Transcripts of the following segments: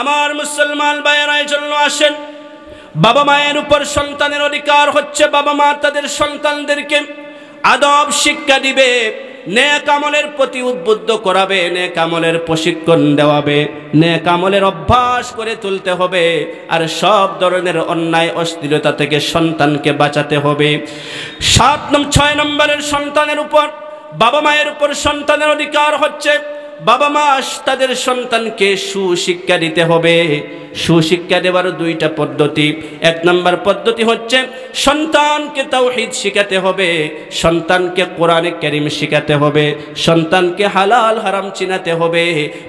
আমার মুসলমান ভাইয়েরা এই জন্য আসেন বাবা মায়ের উপর সন্তানের অধিকার হচ্ছে বাবা মা তাদের সন্তানদেরকে আদব শিক্ষা দিবে নেক কামলের প্রতি উদ্বুদ্ধ করাবে নেক কামলের প্রশিক্ষণ দেওয়াবে নেক কামলের অভ্যাস করে তুলতে হবে আর সব ধরনের অন্যায় অস্থিরতা থেকে সন্তানকে বাঁচাতে হবে সাত ছয় নম্বরের সন্তানের উপর বাবা মায়ের উপর সন্তানের অধিকার হচ্ছে বাবা মা তাদের সন্তানকে সুশিক্ষা দিতে হবে সুশিক্ষা দেওয়ার দুইটা পদ্ধতি এক নম্বর পদ্ধতি হচ্ছে সন্তানকে হিদ শিখাতে হবে সন্তানকে কোরআনে ক্যারিম শিখাতে হবে সন্তানকে হালাল হারাম চিনাতে হবে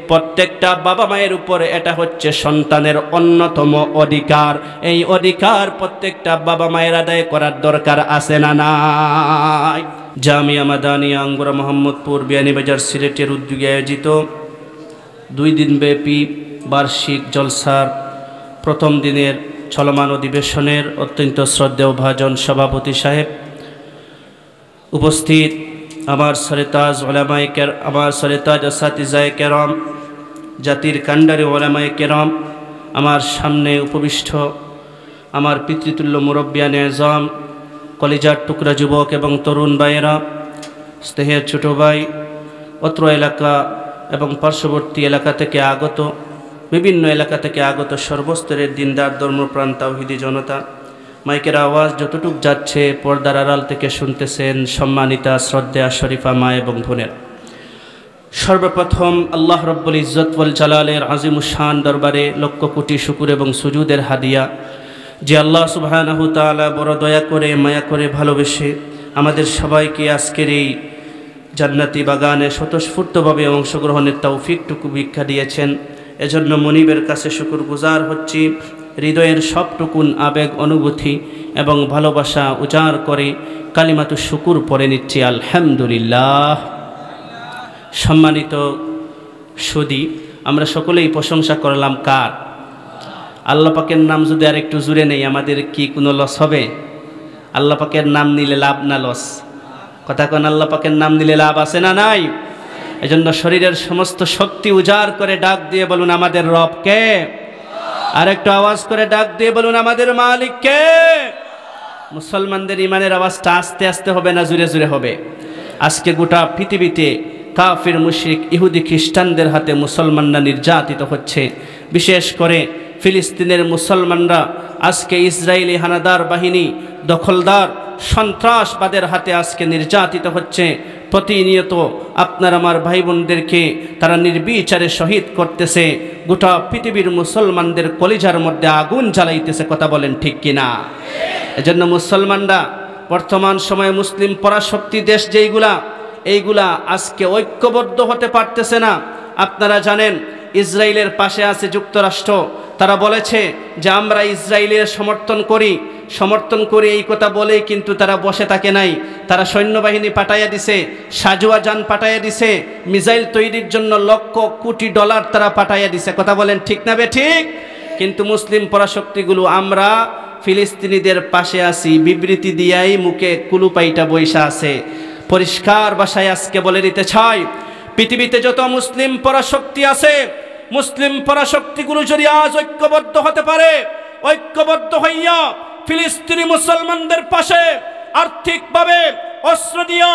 প্রত্যেকটা বাবা মায়ের উপরে এটা হচ্ছে সন্তানের অন্যতম অধিকার এই অধিকার প্রত্যেকটা বাবা মায়ের আদায় করার দরকার আছে না নাই জামিয়া মাদানিয়া আঙ্গুরা মোহাম্মদপুর বিয়ানীবাজার সিলেটের উদ্যোগে আয়োজিত দুই দিনব্যাপী বার্ষিক জলসার প্রথম দিনের চলমান অধিবেশনের অত্যন্ত শ্রদ্ধেয় ভাজন সভাপতি সাহেব উপস্থিত আমার সরেতাজ ওলামাই কের আমার সরেতাজ আসাতিজায় কেরম জাতির কাণ্ডারে ওলামাই কেরম আমার সামনে উপবিষ্ট আমার পিতৃতুল্য মুরব্বিয়ান এজম কলিজার টুকরা যুবক এবং তরুণ ভাইয়েরা স্নেহের ছোট ভাই অত্র এলাকা এবং পার্শ্ববর্তী এলাকা থেকে আগত বিভিন্ন এলাকা থেকে আগত সর্বস্তরের দিনদার ধর্মপ্রাণ তাওহিদি জনতা মাইকের আওয়াজ যতটুক যাচ্ছে পর্দার আড়াল থেকে শুনতেছেন সম্মানিতা শ্রদ্ধা শরীফা মা এবং বোনের সর্বপ্রথম আল্লাহ রব্বুল ইজতফল জালালের আজিমুসান দরবারে লক্ষ কোটি শুকুর এবং সুজুদের হাদিয়া যে আল্লাহ সুবাহ বড় দয়া করে মায়া করে ভালোবেসে আমাদের সবাইকে আজকের এই জান্নাতি বাগানে স্বতঃস্ফূর্তভাবে অংশগ্রহণের তৌফিকটুকু ভিক্ষা দিয়েছেন এজন্য মনিবের কাছে শুকুর গুজার হচ্ছি হৃদয়ের সবটুকুন আবেগ অনুভূতি এবং ভালোবাসা উজাড় করে কালিমাতু শুকুর পরে নিচ্ছি আলহামদুলিল্লাহ সম্মানিত সুদী আমরা সকলেই প্রশংসা করলাম কার আল্লাহ পাকের নাম যদি আর একটু জুড়ে নেই আমাদের কি কোনো লস হবে আল্লাহ পাকের নাম নিলে লাভ না লস কথা কন আল্লাহ পাকের নাম নিলে লাভ আছে না নাই এজন্য শরীরের সমস্ত শক্তি উজাড় করে ডাক দিয়ে বলুন আমাদের রবকে আর একটু আওয়াজ করে ডাক দিয়ে বলুন আমাদের মালিককে মুসলমানদের ইমানের আওয়াজটা আস্তে আস্তে হবে না জুড়ে জুড়ে হবে আজকে গোটা পৃথিবীতে কাফির মুশিক ইহুদি খ্রিস্টানদের হাতে মুসলমানরা নির্যাতিত হচ্ছে বিশেষ করে ফিলিস্তিনের মুসলমানরা আজকে ইসরায়েলি হানাদার বাহিনী দখলদার সন্ত্রাসবাদের হাতে আজকে নির্যাতিত হচ্ছে প্রতিনিয়ত আপনার আমার ভাই বোনদেরকে তারা নির্বিচারে শহীদ করতেছে গোটা পৃথিবীর মুসলমানদের কলিজার মধ্যে আগুন জ্বালাইতেছে কথা বলেন ঠিক কিনা এজন্য মুসলমানরা বর্তমান সময়ে মুসলিম পরাশক্তি দেশ যেইগুলা এইগুলা আজকে ঐক্যবদ্ধ হতে পারতেছে না আপনারা জানেন ইসরায়েলের পাশে আছে যুক্তরাষ্ট্র তারা বলেছে যে আমরা ইসরায়েলের সমর্থন করি সমর্থন করি এই কথা বলে কিন্তু তারা বসে থাকে নাই তারা সৈন্যবাহিনী পাঠাইয়া দিছে সাজুয়া যান পাঠাইয়া দিছে মিসাইল তৈরির জন্য লক্ষ কোটি ডলার তারা পাঠাইয়া দিছে কথা বলেন ঠিক না বে ঠিক কিন্তু মুসলিম পরাশক্তিগুলো আমরা ফিলিস্তিনিদের পাশে আসি বিবৃতি দিয়াই মুখে কুলুপাইটা বৈশা আছে পরিষ্কার বাসায় আজকে বলে দিতে ছয় পৃথিবীতে যত মুসলিম পরাশক্তি আছে মুসলিম পরাশক্তিগুলো যদি আজ ঐক্যবদ্ধ হতে পারে ঐক্যবদ্ধ হইয়া ফিলিস্তিনি মুসলমানদের পাশে আর্থিকভাবে অস্ত্র দিয়া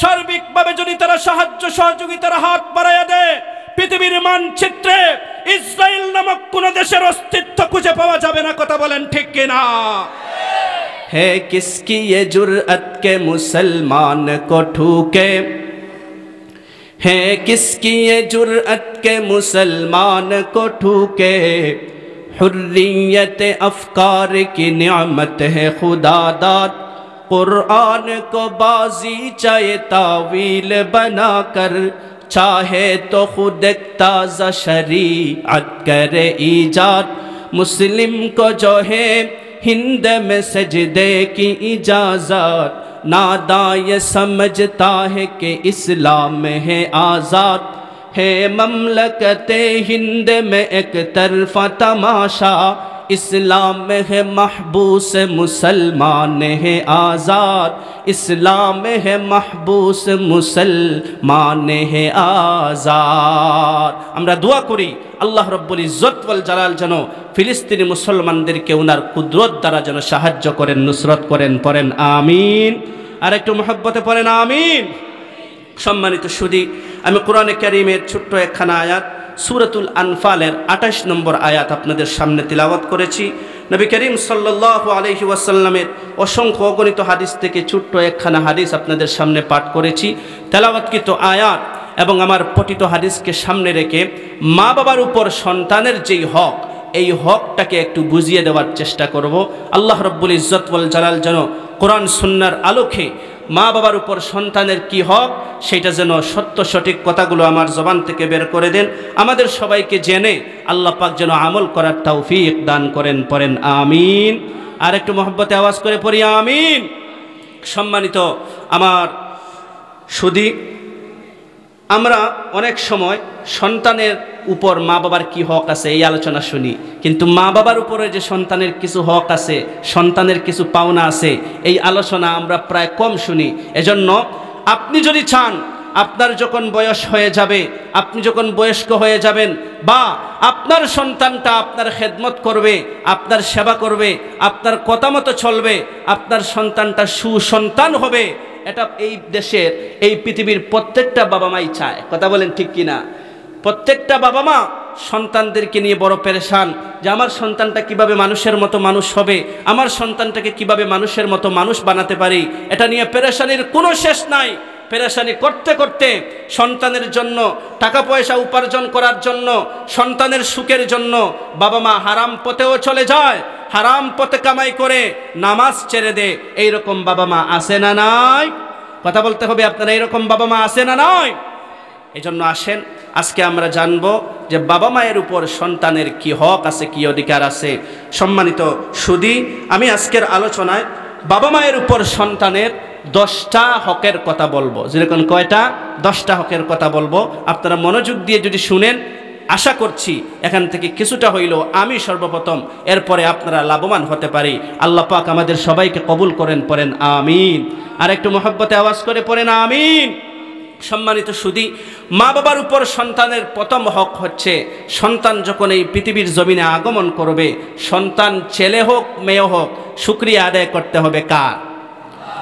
সার্বিকভাবে যদি তারা সাহায্য সহযোগিতার হাত বাড়াইয়া দেয় পৃথিবীর মানচিত্রে ইসরায়েল নামক কোন দেশের অস্তিত্ব খুঁজে পাওয়া যাবে না কথা বলেন ঠিক কিনা হে কিসকি জুরআত কে মুসলমান কঠুকে ہے کس کی یہ جرعت کے مسلمان کو ٹھوکے حریت افکار کی نعمت ہے خدا داد قرآن کو بازی چاہے تعویل بنا کر چاہے تو خود ایک تازہ شریعت کرے ایجاد مسلم کو جو ہے ہند میں سجدے کی اجازات نادا یہ سمجھتا ہے کہ اسلام ہے آزاد ہے مملکت ہند میں ایک طرفہ تماشا ইসলাম ہے মাহবুস মুসলমান ہے আজাদ ইসলাম ہے মাহবুস মুসলমান হে আজাদ আমরা দোয়া করি আল্লাহ রব্বুল ইজ্জত জালাল যেন ফিলিস্তিনি মুসলমানদেরকে ওনার কুদরত দ্বারা যেন সাহায্য করেন নুসরত করেন পড়েন আমিন আর একটু মহব্বতে পড়েন আমিন সম্মানিত সুদী আমি কোরআনে ক্যারিমের ছোট্ট একখানা আয়াত সুরাতুল আনফালের আঠাশ নম্বর আয়াত আপনাদের সামনে তিলাওয়াত করেছি নবী করিম সাল্লু আলহি ওয়াসাল্লামের অসংখ্য অগণিত হাদিস থেকে ছোট্ট একখানা হাদিস আপনাদের সামনে পাঠ করেছি তেলাওয়াতকৃত আয়াত এবং আমার পঠিত হাদিসকে সামনে রেখে মা বাবার উপর সন্তানের যেই হক এই হকটাকে একটু বুঝিয়ে দেওয়ার চেষ্টা করব আল্লাহ রব্বুল ইজত জালাল যেন কোরআন সুন্নার আলোকে মা বাবার উপর সন্তানের কি হক সেটা যেন সত্য সঠিক কথাগুলো আমার জবান থেকে বের করে দেন আমাদের সবাইকে জেনে আল্লাহ পাক যেন আমল করার তৌফিক দান করেন পড়েন আমিন আর একটু মহব্বতে আওয়াজ করে পড়ি আমিন সম্মানিত আমার সুদী আমরা অনেক সময় সন্তানের উপর মা বাবার কি হক আছে এই আলোচনা শুনি কিন্তু মা বাবার উপরে যে সন্তানের কিছু হক আছে সন্তানের কিছু পাওনা আছে এই আলোচনা আমরা প্রায় কম শুনি এজন্য আপনি যদি চান আপনার যখন বয়স হয়ে যাবে আপনি যখন বয়স্ক হয়ে যাবেন বা আপনার সন্তানটা আপনার খেদমত করবে আপনার সেবা করবে আপনার কথা মতো চলবে আপনার সন্তানটা সুসন্তান হবে এটা এই দেশের এই পৃথিবীর প্রত্যেকটা বাবা মাই চায় কথা বলেন ঠিক কিনা প্রত্যেকটা বাবা মা সন্তানদেরকে নিয়ে বড় পেরেশান যে আমার সন্তানটা কিভাবে মানুষের মতো মানুষ হবে আমার সন্তানটাকে কিভাবে মানুষের মতো মানুষ বানাতে পারি এটা নিয়ে পেরেশানির কোনো শেষ নাই পেরেশানি করতে করতে সন্তানের জন্য টাকা পয়সা উপার্জন করার জন্য সন্তানের সুখের জন্য বাবা মা হারাম পথেও চলে যায় হারাম পথে কামাই করে নামাজ ছেড়ে দে এইরকম বাবা মা আসে না নাই কথা বলতে হবে আপনারা এইরকম বাবা মা আসে না নয় এজন্য আসেন আজকে আমরা জানব যে বাবা মায়ের উপর সন্তানের কি হক আছে কি অধিকার আছে সম্মানিত সুদি আমি আজকের আলোচনায় বাবা মায়ের উপর সন্তানের দশটা হকের কথা বলবো যেরকম কয়টা দশটা হকের কথা বলবো আপনারা মনোযোগ দিয়ে যদি শুনেন আশা করছি এখান থেকে কিছুটা হইলেও আমি সর্বপ্রথম এরপরে আপনারা লাভবান হতে পারি আল্লাহ পাক আমাদের সবাইকে কবুল করেন পড়েন আমিন আর একটু মহব্বতে আওয়াজ করে পড়েন আমিন সম্মানিত সুদি মা বাবার উপর সন্তানের প্রথম হক হচ্ছে সন্তান যখন এই পৃথিবীর জমিনে আগমন করবে সন্তান ছেলে হোক মেয়ে হোক শুক্রিয়া আদায় করতে হবে কার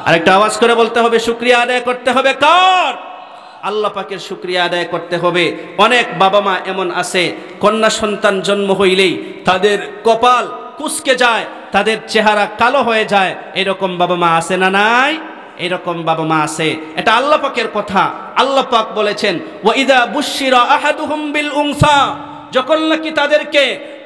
আরেকটা আওয়াজ করে বলতে হবে শুক্রিয়া আদায় করতে হবে কার আল্লাহ পাকের শুক্রিয়া আদায় করতে হবে অনেক বাবা মা এমন আছে কন্যা সন্তান জন্ম হইলেই তাদের কপাল কুসকে যায় তাদের চেহারা কালো হয়ে যায় এরকম বাবা মা আছে না নাই এরকম বাবা মা আছে এটা আল্লাহ পাকের কথা আল্লাহ পাক বলেছেন ওয়াইদা বুশিরা আহাদুহুম বিল উংসা যখন নাকি তাদেরকে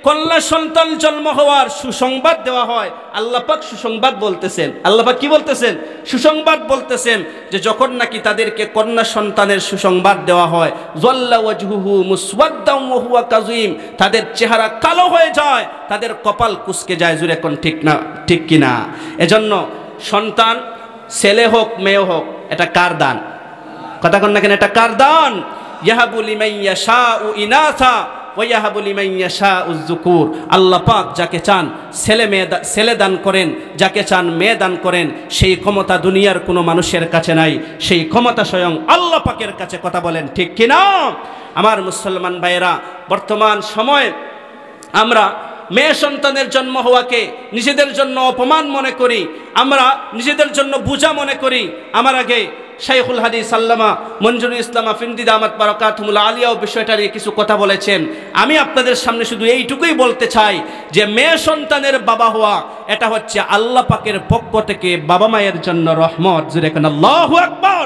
কন্যা সন্তান জন্ম হওয়ার সুসংবাদ দেওয়া হয় আল্লাপাক সুসংবাদ বলতেছেন আল্লাপাক কি বলতেছেন সুসংবাদ বলতেছেন যে যখন নাকি তাদেরকে কন্যা সন্তানের সুসংবাদ দেওয়া হয় জল্লাহু মুসওয়াদ্দাহুয়া কাজুম তাদের চেহারা কালো হয়ে যায় তাদের কপাল কুসকে যায় জুড়ে এখন ঠিক না ঠিক কিনা এজন্য সন্তান ছেলে হোক মেয়ে হোক এটা কার দান কথা কন কেন এটা কার দান ইয়াহাবুলি মাইয়া শাহ উ ইনাথা মাইয়া শাহ আল্লাহ পাক যাকে চান ছেলে মেয়ে ছেলে দান করেন যাকে চান মেয়ে দান করেন সেই ক্ষমতা দুনিয়ার কোনো মানুষের কাছে নাই সেই ক্ষমতা স্বয়ং আল্লাহ পাকের কাছে কথা বলেন ঠিক কিনা আমার মুসলমান ভাইয়েরা বর্তমান সময়ে আমরা মেয়ে সন্তানের জন্ম হওয়াকে নিজেদের জন্য অপমান মনে করি আমরা নিজেদের জন্য বোঝা মনে করি আমার আগে শাইখুল হাদি সাল্লামা মঞ্জুর ইসলাম আফিন্দিদ আহমদ বারকাতমুল আলিয়াও বিষয়টা নিয়ে কিছু কথা বলেছেন আমি আপনাদের সামনে শুধু এইটুকুই বলতে চাই যে মেয়ে সন্তানের বাবা হওয়া এটা হচ্ছে আল্লাহ পাকের পক্ষ থেকে বাবা মায়ের জন্য রহমত আল্লাহ আকবর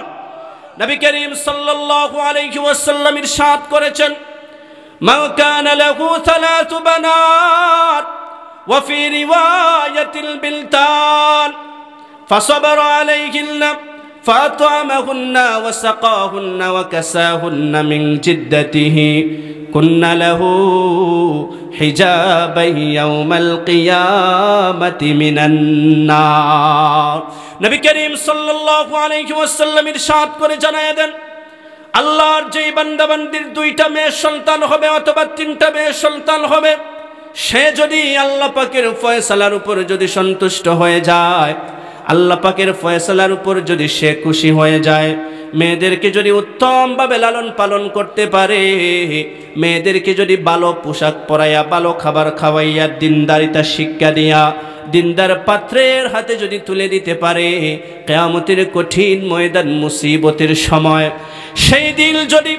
নবী করিম সাল্লাহ আলাইহি ওয়াসাল্লাম ইরশাদ করেছেন من كان له ثلاث بنات وفي رواية البلتان فصبر عليهن فأطعمهن وسقاهن وكساهن من جدته كن له حجابا يوم القيامة من النار نبي كريم صلى الله عليه وسلم ارشاد করে জানায় আল্লাহর যেই বান্দাবান্দির দুইটা মেয়ে সন্তান হবে অথবা তিনটা মেয়ে সন্তান হবে সে যদি আল্লাহ পাকের ফয়সালার উপর যদি সন্তুষ্ট হয়ে যায় আল্লাহ পাকের ফয়সালার উপর যদি সে খুশি হয়ে যায় মেয়েদেরকে যদি উত্তমভাবে লালন পালন করতে পারে মেয়েদেরকে যদি ভালো পোশাক পরাইয়া ভালো খাবার খাওয়াইয়া দিনদারিতা শিক্ষা দিয়া দিনদার পাত্রের হাতে যদি তুলে দিতে পারে কেয়ামতের কঠিন ময়দান মুসিবতের সময় সেই দিন যদি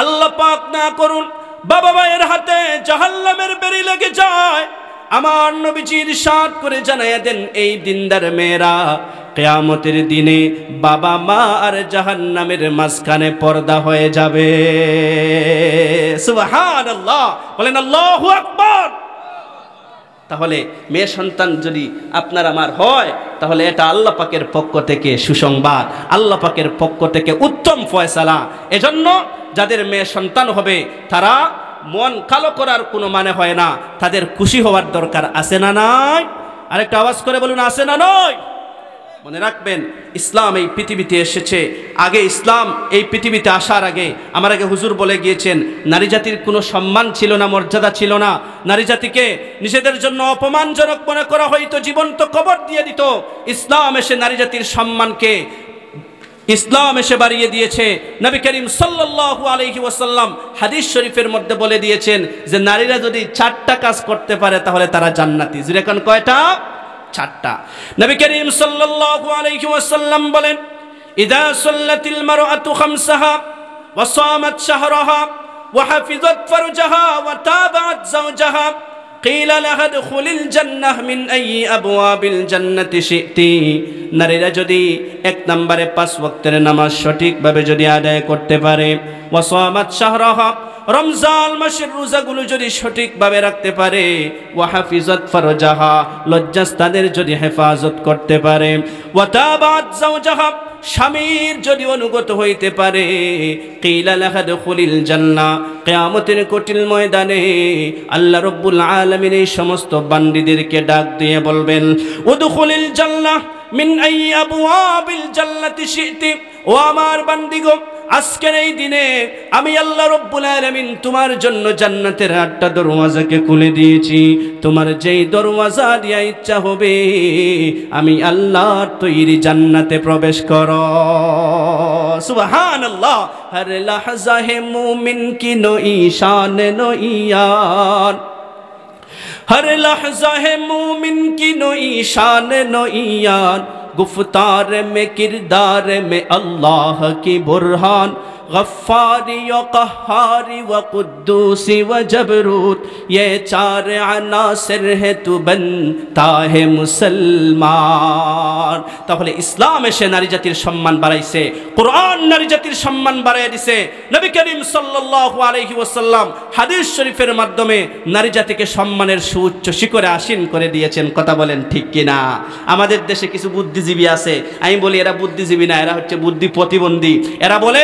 আল্লাহ পাক না করুন বাবা মায়ের হাতে জাহাল্লামের বেরি লেগে যায় আমার নবীজির সাত করে জানাইয়া দেন এই দিনদার মেয়েরা কেয়ামতের দিনে বাবা মা আর জাহান নামের মাঝখানে পর্দা হয়ে যাবে বলেন তাহলে মেয়ে সন্তান যদি আপনার আমার হয় তাহলে এটা আল্লাহ পাকের পক্ষ থেকে সুসংবাদ আল্লাহ পাকের পক্ষ থেকে উত্তম ফয়সালা এজন্য যাদের মেয়ে সন্তান হবে তারা মন কালো করার কোনো মানে হয় না তাদের খুশি হওয়ার দরকার আছে না নাই আরেকটা আওয়াজ করে বলুন আছে না নয় মনে রাখবেন ইসলাম এই পৃথিবীতে এসেছে আগে ইসলাম এই পৃথিবীতে আসার আগে আমার আগে হুজুর বলে গিয়েছেন নারী জাতির কোনো সম্মান ছিল না মর্যাদা ছিল না নারী জাতিকে নিজেদের জন্য অপমানজনক মনে করা হয়তো জীবন্ত কবর দিয়ে দিত ইসলাম এসে নারী জাতির সম্মানকে ইসলাম এসে বাড়িয়ে দিয়েছে নবী করিম সাল্লাহ আলহি ওয়াসাল্লাম হাদিস শরীফের মধ্যে বলে দিয়েছেন যে নারীরা যদি চারটা কাজ করতে পারে তাহলে তারা জান্নাতি জুরেখান কয়টা চারটা নবী করিম সাল্লাহ আলহি ওয়াসাল্লাম বলেন ইদা সল্লাতিল মারো আতু খামসাহা ওয়াসামাত শাহরাহা ওয়াহাফিজত ফারুজাহা ওয়া তাবাত জাওজাহা قيل لها ادخل الجنة من أي أبواب الجنة নারীরা যদি এক নম্বরে পাঁচ ওয়াক্তের নামাজ সঠিকভাবে যদি আদায় করতে পারে ওয়াসামাত শাহরাহ রমজান মাসের রোজাগুলো যদি সঠিকভাবে রাখতে পারে ওয়াহাফিজত ফরজাহা লজ্জাস্তাদের যদি হেফাজত করতে পারে ওয়াতাবাত জাওজাহা স্বামীর যদি অনুগত হইতে পারে কেয়ামতের কঠিন ময়দানে আল্লাহ রব্বুল আলমিন এই সমস্ত বান্দিদেরকে ডাক দিয়ে বলবেন উদুখলিল জান্না মিন আই আবু আবিল জাল্লা শিতি ও আমার বান্দিগো আজকের এই দিনে আমি আল্লাহ রব্বুল আলামিন তোমার জন্য জান্নাতের আটটা দরওয়াজাকে খুলে দিয়েছি তোমার যেই দরওয়াজা দিয়া ইচ্ছা হবে আমি আল্লাহর তৈরি জান্নাতে প্রবেশ কর সুবহানাল্লাহ হর লাহজা হে মুমিন কি নই শান নই ইয়ার হর লাহজা হে মুমিন কি নই শান নই ইয়ার گفتار میں کردار میں اللہ کی برہان غفاری و قہاری و قدوسی و جبروت یہ چار عناصر ہے تو بنتا ہے মুসলমান তাহলে ইসলাম এসে নারী জাতির সম্মান বাড়াইছে কোরআন নারী জাতির সম্মান বাড়াই দিছে নবী করিম সাল্লাল্লাহু আলাইহি ওয়াসাল্লাম হাদিস শরীফের মাধ্যমে নারী জাতিকে সম্মানের সুউচ্চ শিখরে আসীন করে দিয়েছেন কথা বলেন ঠিক কিনা আমাদের দেশে কিছু বুদ্ধিজীবী আছে আমি বলি এরা বুদ্ধিজীবী না এরা হচ্ছে বুদ্ধি প্রতিবন্ধী এরা বলে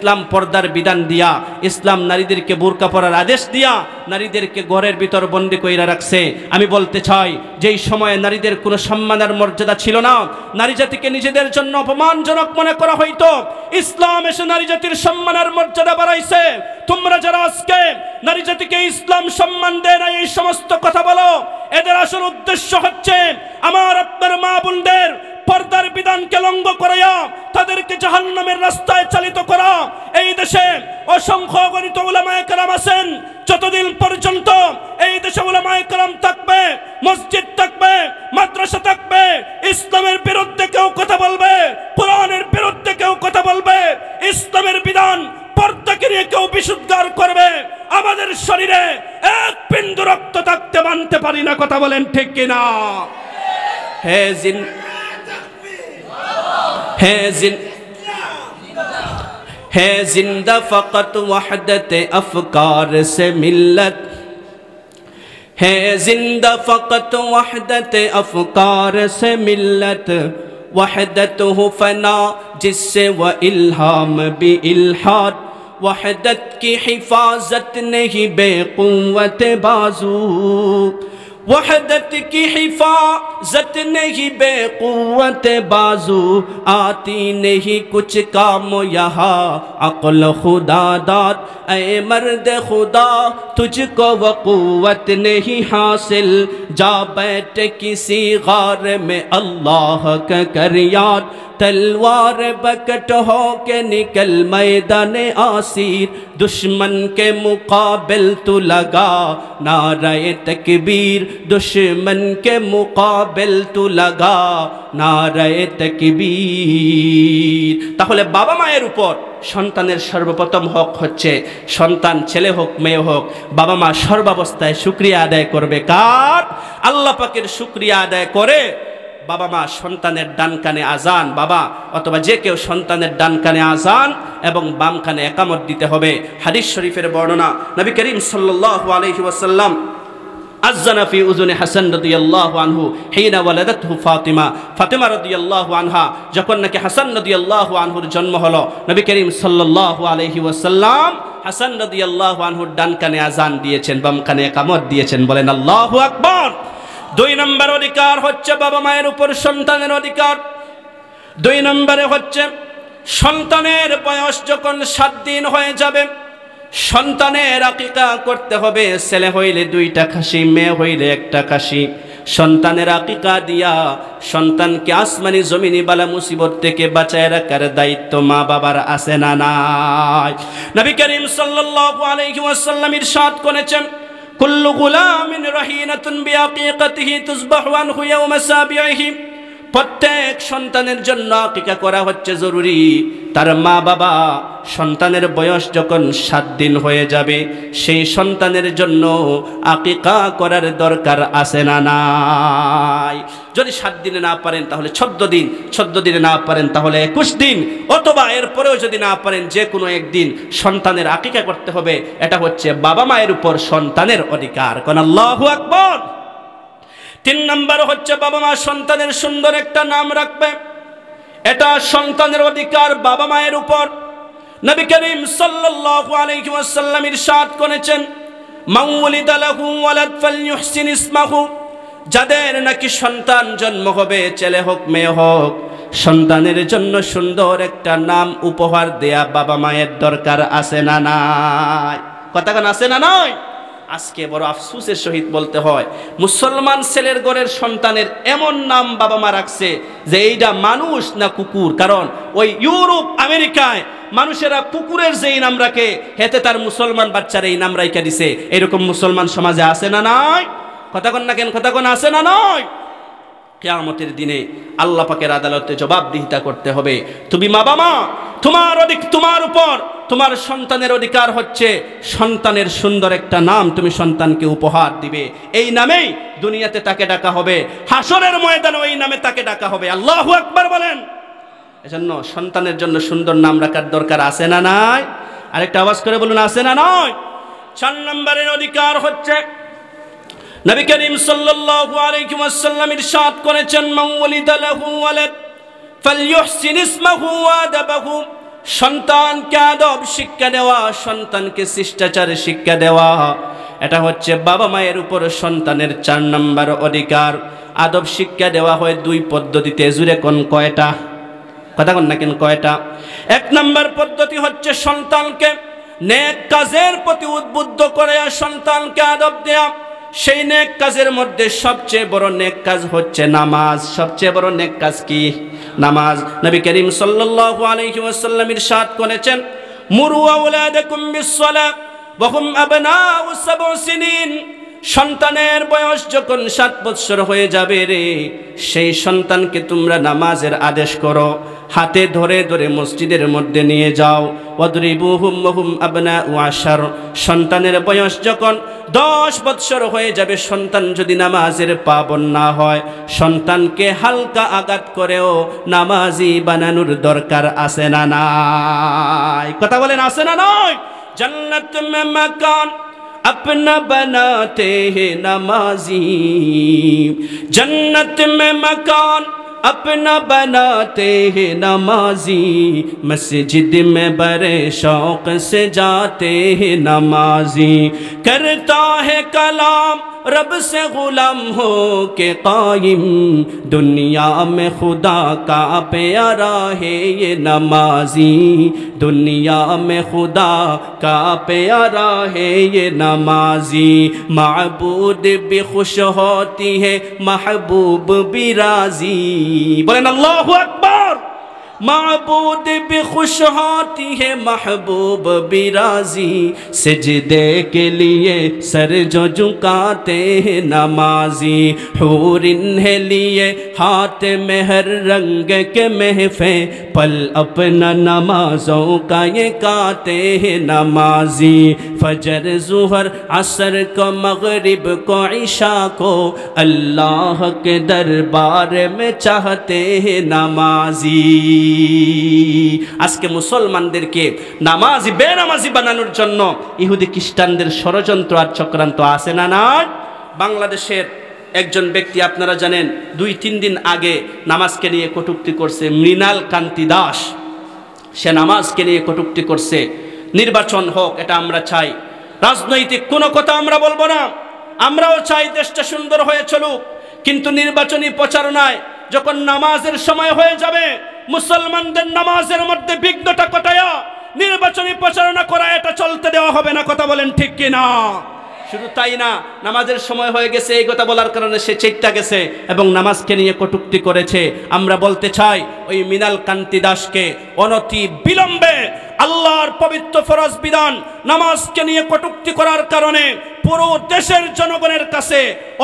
ইসলাম পর্দার বিধান দিয়া ইসলাম নারীদেরকে বোরকা পরার আদেশ দিয়া নারীদেরকে ঘরের ভিতর বন্দি কইরা রাখছে আমি বলতে চাই যেই সময়ে নারীদের কোনো সম্মানের মর্যাদা ছিল না নারী জাতিকে নিজেদের জন্য অপমানজনক মনে করা হইতো ইসলাম এসে নারী জাতির সম্মানের মর্যাদা বাড়াইছে তোমরা যারা আজকে নারী জাতিকে ইসলাম সম্মান দেয় না এই সমস্ত কথা বলো এদের আসল উদ্দেশ্য হচ্ছে আমার আপনার মা বোনদের পর্দার বিধানকে লঙ্গ করাইয়া তাদেরকে জাহান্নামের রাস্তায় চালিত করা এই দেশে অসংখ্য গণিত ওলামায় কালাম আছেন যতদিন পর্যন্ত এই দেশে ওলামায় কালাম থাকবে মসজিদ থাকবে মাদ্রাসা থাকবে ইসলামের বিরুদ্ধে কেউ কথা বলবে কোরআনের বিরুদ্ধে কেউ কথা বলবে ইসলামের বিধান পর্দাকে নিয়ে কেউ বিশুদ্ধার করবে আমাদের শরীরে এক বিন্দু রক্ত থাকতে মানতে পারি না কথা বলেন ঠিক কিনা হে জিন ہے زندہ فقط وحدت افکار سے ملت ہے زندہ فقط وحدت افکار سے ملت وحدت ہو فنا جس سے وہ الہام بھی الحاد وحدت کی حفاظت نہیں بے قوت بازو وحدت کی حفاظت نہیں بے قوت بازو آتی نہیں کچھ کام یہاں عقل خدا داد اے مرد خدا تجھ کو وہ قوت نہیں حاصل جا بیٹھ کسی غار میں اللہ کا کر یاد तलवार बकट हो के निकल मैदान आसीर दुश्मन के मुकाबिल तू लगा नाराय तकबीर दुश्मन के मुकाबिल तू लगा নারায় তাকবীর তাহলে বাবা মায়ের উপর সন্তানের সর্বপ্রথম হক হচ্ছে সন্তান ছেলে হোক মেয়ে হোক বাবা মা সর্বাবস্থায় শুক্রিয়া আদায় করবে কার আল্লাহ পাকের শুক্রিয়া আদায় করে বাবা মা সন্তানের ডান কানে আজান বাবা অথবা যে কেউ সন্তানের ডান কানে আজান এবং বাম কানে একামত দিতে হবে হাদিস শরীফের বর্ণনা নবী করিম সাল্লাহ আলহি ওয়াসাল্লাম আজানা উজুনে হাসান রদিয়াল্লাহু আনহু হিনা ওয়ালাদাতহু ফাতিমা ফাতিমা রদিয়াল্লাহু আনহা যখন নাকি হাসান রদিয়াল্লাহু আনহুর জন্ম হলো নবী করিম সাল্লাল্লাহু আলাইহি ওয়াসাল্লাম ডান কানে আজান দিয়েছেন বাম কানে একামত দিয়েছেন বলেন আল্লাহু আকবার দুই নম্বর অধিকার হচ্ছে বাবা মায়ের উপর সন্তানের অধিকার দুই নম্বরে হচ্ছে সন্তানের বয়স যখন সাত দিন হয়ে যাবে সন্তানের আকিকা করতে হবে ছেলে হইলে দুইটা খাসি মেয়ে হইলে একটা খাসি সন্তানের আকিকা দিয়া সন্তানকে আসমানি জমিনি বালা মুসিবত থেকে বাঁচায় রাখার দায়িত্ব মা বাবার আছে না নাই নবী করিম সাল্লাল্লাহু আলাইহি ওয়াসাল্লাম ইরশাদ করেছেন كل غلام رهينة بحقيقته تذبح عنه يوم سابعه প্রত্যেক সন্তানের জন্য টিকা করা হচ্ছে জরুরি তার মা বাবা সন্তানের বয়স যখন সাত দিন হয়ে যাবে সেই সন্তানের জন্য আকিকা করার দরকার আছে না নাই যদি সাত দিনে না পারেন তাহলে চোদ্দ দিন চোদ্দ দিনে না পারেন তাহলে একুশ দিন অথবা এরপরেও যদি না পারেন যে কোনো একদিন সন্তানের আকিকা করতে হবে এটা হচ্ছে বাবা মায়ের উপর সন্তানের অধিকার কোন আল্লাহ আকবর তিন নাম্বার হচ্ছে বাবা মা সন্তানের সুন্দর একটা নাম রাখবে এটা সন্তানের অধিকার বাবা মায়ের উপর নবী করিম সাল্লাল্লাহু আলাইহি ওয়াসাল্লাম ইরশাদ করেছেন মাউলিদা ওয়ালাদ ফালইহসিন ইসমাহু যাদের নাকি সন্তান জন্ম হবে ছেলে হোক মেয়ে হোক সন্তানের জন্য সুন্দর একটা নাম উপহার দেয়া বাবা মায়ের দরকার আছে না নাই কথা কেন আছে না নয় আজকে বড় আফসুসের সহিত বলতে হয় মুসলমান ছেলের গড়ের সন্তানের এমন নাম বাবা মা রাখছে যে এইটা মানুষ না কুকুর কারণ ওই ইউরোপ আমেরিকায় মানুষেরা কুকুরের যেই নাম রাখে হেতে তার মুসলমান বাচ্চার এই নাম রাইকা দিছে এরকম মুসলমান সমাজে আছে না নয় কথা কন না কেন কথা কন আছে না নয় কেয়ামতের দিনে আল্লাহ পাকের আদালতে জবাবদিহিতা করতে হবে তুমি মা বাবা তোমার অধিক তোমার উপর তোমার সন্তানের অধিকার হচ্ছে সন্তানের সুন্দর একটা নাম তুমি সন্তানকে উপহার দিবে এই নামেই দুনিয়াতে তাকে ডাকা হবে হাসরের ময়দানে ওই নামে তাকে ডাকা হবে আল্লাহ একবার বলেন এজন্য সন্তানের জন্য সুন্দর নাম রাখার দরকার আছে না নাই আরেকটা আওয়াজ করে বলুন আছে না নয় চার নম্বরের অধিকার হচ্ছে নবী করিম সাল্লাল্লাহু আলাইহি ওয়াসাল্লাম ইরশাদ করেছেন মাউলিদা লাহু ওয়ালাদ ফালইহসিন ইসমাহু ওয়া আদাবাহু সন্তানকে আদব শিক্ষা দেওয়া সন্তানকে শিষ্টাচারে শিক্ষা দেওয়া এটা হচ্ছে বাবা মায়ের উপর সন্তানের চার নাম্বার অধিকার আদব শিক্ষা দেওয়া হয় দুই পদ্ধতিতে জুড়ে কোন কয়টা কথা কন না কেন কয়টা এক নাম্বার পদ্ধতি হচ্ছে সন্তানকে নেক কাজের প্রতি উদ্বুদ্ধ করে সন্তানকে আদব দেয়া সেই নেক কাজের মধ্যে সবচেয়ে বড় নেক কাজ হচ্ছে নামাজ সবচেয়ে বড় নেক কাজ কি নামাজ নবী করিম সাল্লাল্লাহু আলাইহি ওয়াসাল্লাম ইরশাদ করেছেন মুরু আওলাদাকুম বিসসালাহ ওয়া হুম আবনাউ সাবউ সিনিন সন্তানের বয়স যখন সাত বৎসর হয়ে যাবে রে সেই সন্তানকে তোমরা নামাজের আদেশ করো হাতে ধরে ধরে মসজিদের মধ্যে নিয়ে যাও অদরিবুহুম আবনা ওয়াশার সন্তানের বয়স যখন দশ বৎসর হয়ে যাবে সন্তান যদি নামাজের পাবন না হয় সন্তানকে হালকা আঘাত করেও নামাজি বানানোর দরকার আছে না নাই কথা বলেন আছে না নয় জান্নাত মাকান اپنا بناتے ہیں نمازی جنت میں مکان اپنا بناتے ہیں نمازی مسجد میں برے شوق سے جاتے ہیں نمازی کرتا ہے کلام رب سے غلام ہو کے قائم دنیا میں خدا کا پیارا ہے یہ نمازی دنیا میں خدا کا پیارا ہے یہ نمازی معبود بھی خوش ہوتی ہے محبوب بھی راضی رازی اللہ اکبر معبود بھی خوش ہوتی ہے محبوب بھی راضی سجدے کے لیے سر جو جھکاتے ہیں نمازی حور انہیں لیے ہاتھ میں ہر رنگ کے محفے پل اپنا نمازوں کا یہ کاتے ہیں نمازی فجر ظہر عصر کو مغرب کو عشاء کو اللہ کے دربار میں چاہتے ہیں نمازی আজকে মুসলমানদেরকে নামাজি বেনামাজি বানানোর জন্য ইহুদি খ্রিস্টানদের ষড়যন্ত্র আর চক্রান্ত আছে না না বাংলাদেশের একজন ব্যক্তি আপনারা জানেন দুই তিন দিন আগে নামাজকে নিয়ে কটুক্তি করছে মৃণাল কান্তি দাস সে নামাজকে নিয়ে কটুক্তি করছে নির্বাচন হোক এটা আমরা চাই রাজনৈতিক কোনো কথা আমরা বলবো না আমরাও চাই দেশটা সুন্দর হয়ে চলুক কিন্তু নির্বাচনী প্রচারণায় যখন নামাজের সময় হয়ে যাবে মুসলমানদের নামাজের মধ্যে বিঘ্নটা কটায়া নির্বাচনী প্রচারণা করা এটা চলতে দেওয়া হবে না কথা বলেন ঠিক কিনা শুধু তাই না নামাজের সময় হয়ে গেছে এই কথা বলার কারণে সে চেটটা গেছে এবং নামাজকে নিয়ে কটুক্তি করেছে আমরা বলতে চাই ওই মৃণাল কান্তি দাসকে অনতি বিলম্বে আল্লাহর পবিত্র ফরজ বিধান নামাজকে নিয়ে কটুক্তি করার কারণে পুরো দেশের জনগণের কাছে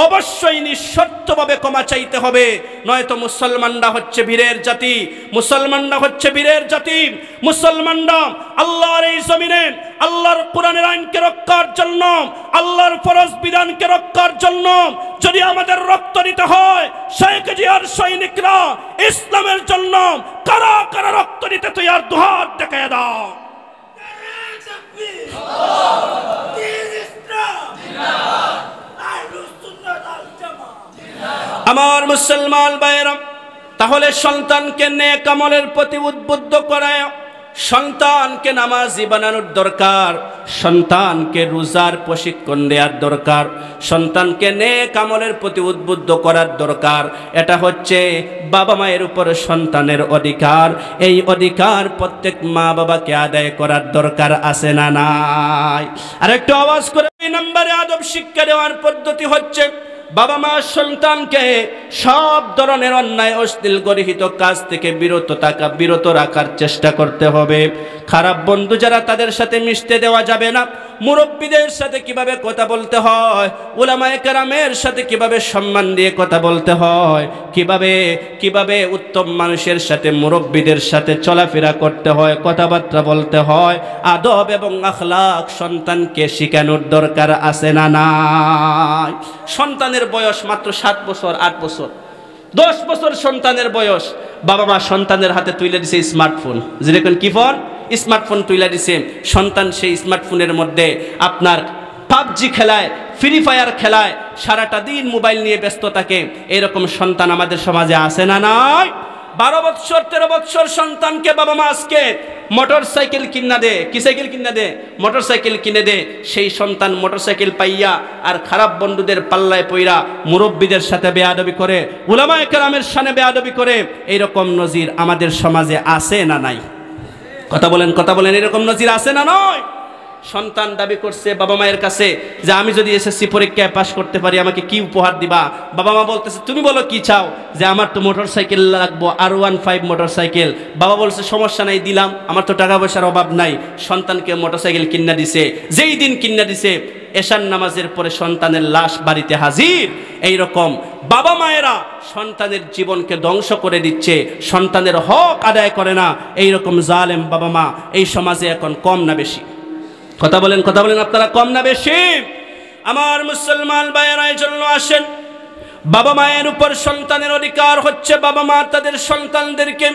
অবশ্যই নিঃশর্তভাবে ক্ষমা চাইতে হবে নয়তো মুসলমানরা হচ্ছে বীরের জাতি মুসলমানরা হচ্ছে বীরের জাতি মুসলমানরা আল্লাহর এই জমিনে আল্লাহর কোরআনের আইনকে রক্ষার জন্য আল্লাহর ফরজ বিধানকে রক্ষার জন্য যদি আমাদের রক্ত দিতে হয় শেখ জিয়ার সৈনিকরা ইসলামের জন্য কারা কারা রক্ত দিতে তুই আর দুহাত দেখায় দাও আমার মুসলমান ভাইয়েরা তাহলে সন্তানকে নেক আমলের প্রতি উদ্বুদ্ধ করায় সন্তানকে নামাজি বানানোর দরকার সন্তানকে রোজার প্রশিক্ষণ দেওয়ার দরকার সন্তানকে নেক কামলের প্রতি উদ্বুদ্ধ করার দরকার এটা হচ্ছে বাবা মায়ের উপর সন্তানের অধিকার এই অধিকার প্রত্যেক মা বাবাকে আদায় করার দরকার আছে না নাই আর একটু আওয়াজ করে নম্বরে আদব শিক্ষা দেওয়ার পদ্ধতি হচ্ছে বাবা মা সন্তানকে সব ধরনের অন্যায় অশ্লীল গরিহিত কাজ থেকে বিরত থাকা বিরত রাখার চেষ্টা করতে হবে খারাপ বন্ধু যারা তাদের সাথে মিশতে দেওয়া যাবে না মুরব্বীদের সাথে কিভাবে কথা বলতে হয় ওলামায় কারামের সাথে কিভাবে সম্মান দিয়ে কথা বলতে হয় কিভাবে কিভাবে উত্তম মানুষের সাথে মুরব্বীদের সাথে চলাফেরা করতে হয় কথাবার্তা বলতে হয় আদব এবং আখলাখ সন্তানকে শিখানোর দরকার আছে না না সন্তানের সন্তানের বয়স মাত্র সাত বছর আট বছর দশ বছর সন্তানের বয়স বাবা মা সন্তানের হাতে তুলে দিছে স্মার্টফোন যেরকম কি ফোন স্মার্টফোন তুলে দিছে সন্তান সেই স্মার্টফোনের মধ্যে আপনার পাবজি খেলায় ফ্রি ফায়ার খেলায় সারাটা দিন মোবাইল নিয়ে ব্যস্ত থাকে এরকম সন্তান আমাদের সমাজে আসে না নয় বারো বৎসর তেরো বৎসর সন্তানকে বাবা মা আজকে মোটর সাইকেল কিনা দে কি সাইকেল কিনা দে মোটর সাইকেল কিনে দে সেই সন্তান মোটর সাইকেল পাইয়া আর খারাপ বন্ধুদের পাল্লায় পইরা মুরব্বীদের সাথে বেয়াদবি করে উলামা একরামের সামনে বেয়াদবি করে এইরকম নজির আমাদের সমাজে আছে না নাই কথা বলেন কথা বলেন এরকম নজির আছে না নয় সন্তান দাবি করছে বাবা মায়ের কাছে যে আমি যদি এসএসসি পরীক্ষায় পাশ করতে পারি আমাকে কি উপহার দিবা বাবা মা বলতেছে তুমি বলো কি চাও যে আমার তো মোটর সাইকেল লাগবো R one five motorcycle বাবা বলছে সমস্যা নাই দিলাম আমার তো টাকা পয়সার অভাব নাই সন্তানকে মোটর সাইকেল কিনা দিছে যেই দিন কিনা দিছে এশান নামাজের পরে সন্তানের লাশ বাড়িতে হাজির এই রকম বাবা মায়েরা সন্তানের জীবনকে ধ্বংস করে দিচ্ছে সন্তানের হক আদায় করে না এই রকম জালেম বাবা মা এই সমাজে এখন কম না বেশি কথা বলেন কথা বলেন আপনারা কম না বেশি আমার মুসলমান ভাইয়েরা এই জন্য আসেন বাবা মায়ের উপর সন্তানের অধিকার হচ্ছে বাবা মা তাদের সন্তানদেরকে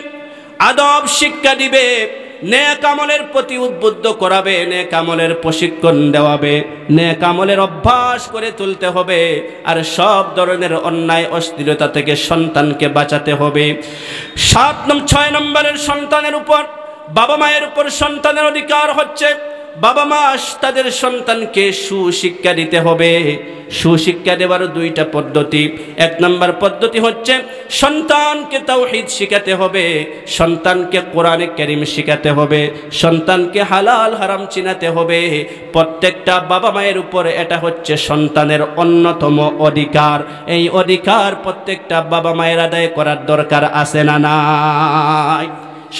আদব শিক্ষা দিবে নেকামলের প্রতি উদ্বুদ্ধ করাবে নেকামলের প্রশিক্ষণ দেওয়াবে নেকামলের অভ্যাস করে তুলতে হবে আর সব ধরনের অন্যায় অস্থিরতা থেকে সন্তানকে বাঁচাতে হবে সাত ছয় নম্বরের সন্তানের উপর বাবা মায়ের উপর সন্তানের অধিকার হচ্ছে বাবা মা তাদের সন্তানকে সুশিক্ষা দিতে হবে সুশিক্ষা দেওয়ার দুইটা পদ্ধতি এক নম্বর পদ্ধতি হচ্ছে সন্তানকে তাওহিদ শিখাতে হবে সন্তানকে কোরআনে করিম শিখাতে হবে সন্তানকে হালাল হারাম চিনাতে হবে প্রত্যেকটা বাবা মায়ের উপরে এটা হচ্ছে সন্তানের অন্যতম অধিকার এই অধিকার প্রত্যেকটা বাবা মায়ের আদায় করার দরকার আছে না নাই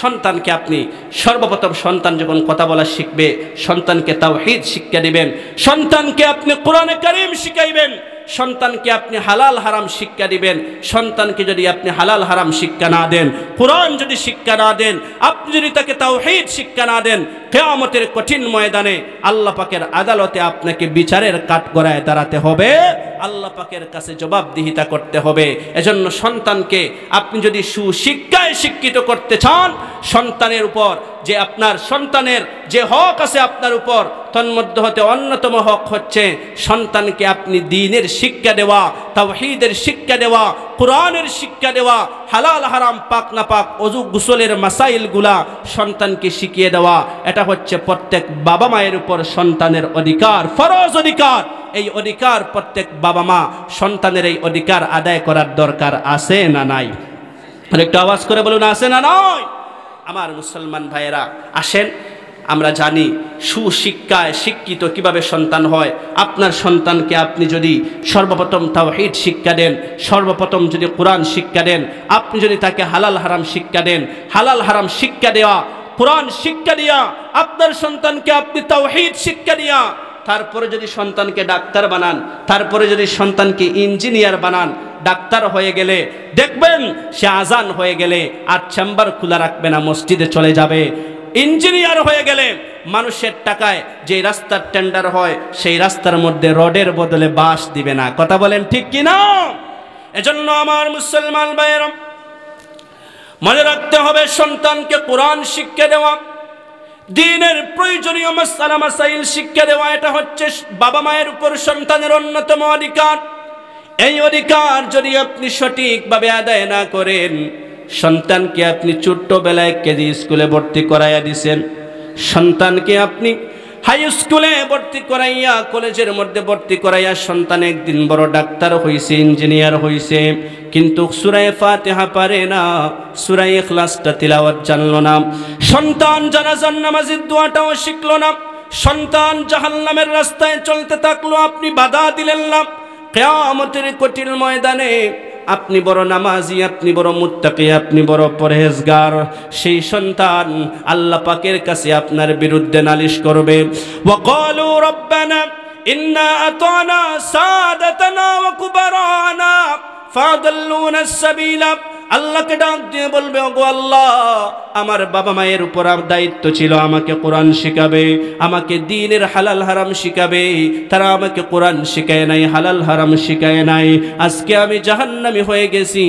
সন্তানকে আপনি সর্বপ্রথম সন্তান যখন কথা বলা শিখবে সন্তানকে তাও শিক্ষা দিবেন সন্তানকে আপনি কোরআনে কারিম শিখাইবেন সন্তানকে আপনি হালাল হারাম শিক্ষা দিবেন সন্তানকে যদি আপনি হালাল হারাম শিক্ষা না দেন কোরআন যদি শিক্ষা না দেন আপনি যদি তাকে তাও হেদ শিক্ষা না দেন কেয়ামতের কঠিন ময়দানে আল্লাহ পাকের আদালতে আপনাকে বিচারের কাঠ গড়ায় দাঁড়াতে হবে আল্লাহ পাকের কাছে জবাবদিহিতা করতে হবে এজন্য সন্তানকে আপনি যদি সুশিক্ষায় শিক্ষিত করতে চান সন্তানের উপর যে আপনার সন্তানের যে হক আছে আপনার উপর তন্মধ্য হতে অন্যতম হক হচ্ছে সন্তানকে আপনি দিনের শিক্ষা দেওয়া তাহিদের শিক্ষা দেওয়া কোরআনের শিক্ষা দেওয়া হালাল হারাম পাক না পাক অজু গুসলের মাসাইলগুলা সন্তানকে শিখিয়ে দেওয়া এটা হচ্ছে প্রত্যেক বাবা মায়ের উপর সন্তানের অধিকার ফরজ অধিকার এই অধিকার প্রত্যেক বাবা মা সন্তানের এই অধিকার আদায় করার দরকার আছে না নাই আরেকটু আওয়াজ করে বলুন আছে না নয় আমার মুসলমান ভাইয়েরা আসেন আমরা জানি সুশিক্ষায় শিক্ষিত কিভাবে সন্তান হয় আপনার সন্তানকে আপনি যদি সর্বপ্রথম তাও হিট শিক্ষা দেন সর্বপ্রথম যদি কোরআন শিক্ষা দেন আপনি যদি তাকে হালাল হারাম শিক্ষা দেন হালাল হারাম শিক্ষা দেওয়া কোরআন শিক্ষা দিয়া আপনার সন্তানকে আপনি তাও হিট শিক্ষা দিয়া তারপরে যদি সন্তানকে ডাক্তার বানান তারপরে যদি সন্তানকে ইঞ্জিনিয়ার বানান ডাক্তার হয়ে গেলে দেখবেন সে আজান হয়ে গেলে আর চেম্বার খোলা রাখবে না মসজিদে চলে যাবে ইঞ্জিনিয়ার হয়ে গেলে মানুষের টাকায় যে রাস্তার টেন্ডার হয় সেই রাস্তার মধ্যে রডের বদলে বাস দিবে না কথা বলেন ঠিক কি না এজন্য আমার মুসলমান ভাইয়ের মনে রাখতে হবে সন্তানকে কোরআন শিক্ষা দেওয়া দিনের প্রয়োজনীয় মাসালা মাসাইল শিক্ষা দেওয়া এটা হচ্ছে বাবা মায়ের উপর সন্তানের অন্যতম অধিকার এই অধিকার যদি আপনি সঠিকভাবে আদায় না করেন সন্তানকে আপনি ছোট্ট বেলায় কেজি স্কুলে ভর্তি করাইয়া দিছেন সন্তানকে আপনি হাই স্কুলে ভর্তি করাইয়া কলেজের মধ্যে ভর্তি করাইয়া সন্তান একদিন বড় ডাক্তার হইছে ইঞ্জিনিয়ার হইছে কিন্তু সুরায় ফাতেহা পারে না সুরাই ক্লাসটা তিলাওয়াত জানলো না সন্তান জানাজান নামাজির দোয়াটাও শিখলো না সন্তান নামের রাস্তায় চলতে থাকলো আপনি বাধা দিলেন না কেয়ামতের কঠিন ময়দানে আপনি বড় নামাজি আপনি বড় মুত্তাকি আপনি বড় পরহেজগার সেই সন্তান আল্লাহ পাকের কাছে আপনার বিরুদ্ধে নালিশ করবে ওয়াকালু রব্বানা ইন্না আতানা সাদাতানা ওয়া কুবারানা ফাদাল্লুনা সাবিলা আল্লাহকে ডাক দিয়ে বলবে ওগো আল্লাহ আমার বাবা মায়ের উপর দায়িত্ব ছিল আমাকে কোরআন শিখাবে আমাকে দিনের হালাল হারাম শিখাবে তারা আমাকে কোরআন শিখায় নাই হালাল হারাম শিখায় নাই আজকে আমি জাহান্নামি হয়ে গেছি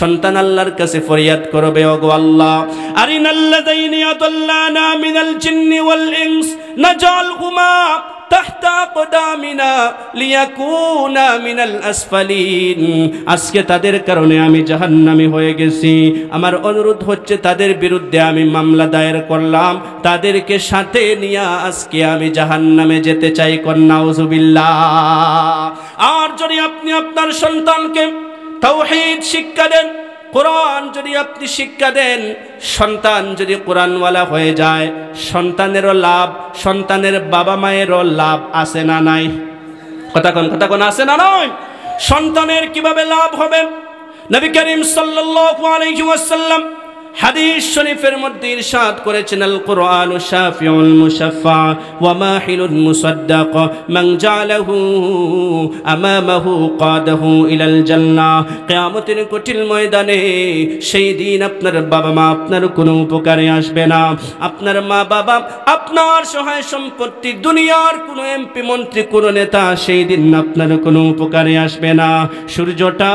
সন্তান আল্লাহর কাছে ফরিয়াদ করবে ওগো আল্লাহ আরিনাল্লাযাইনি আতাল্লানা মিনাল জিন্নি ওয়াল ইনস নাজালহুমা আজকে তাদের কারণে আমি জাহান্নামি হয়ে গেছি আমার অনুরোধ হচ্ছে তাদের বিরুদ্ধে আমি মামলা দায়ের করলাম তাদেরকে সাথে নিয়ে আজকে আমি জাহান্নামে যেতে চাই কন্যা কন্যাউজুবিল্লা আর যদি আপনি আপনার সন্তানকে তাওহীদ শিক্ষা দেন কোরআন যদি আপনি শিক্ষা দেন সন্তান যদি কোরআনওয়ালা হয়ে যায় সন্তানেরও লাভ সন্তানের বাবা মায়েরও লাভ আছে না নাই কথা কোন কথা কোন আছে না নয় সন্তানের কিভাবে লাভ হবে নবী করিম সাল্লাল্লাহু আলাইহি ওয়াসাল্লাম হাদিস শরীফের মধ্যে ইরশাদ করেছেন আল কুরআন শাফিউল মুশাফা ওয়া মাহিলুল মুসাদ্দাক মান জালাহু আমামাহু কাদাহু ইলাল জান্নাহ কিয়ামতের কঠিন ময়দানে সেই দিন আপনার বাবা মা আপনার কোনো উপকারে আসবে না আপনার মা বাবা আপনার সহায় সম্পত্তি দুনিয়ার কোনো এমপি মন্ত্রী কোনো নেতা সেই দিন আপনার কোনো উপকারে আসবে না সূর্যটা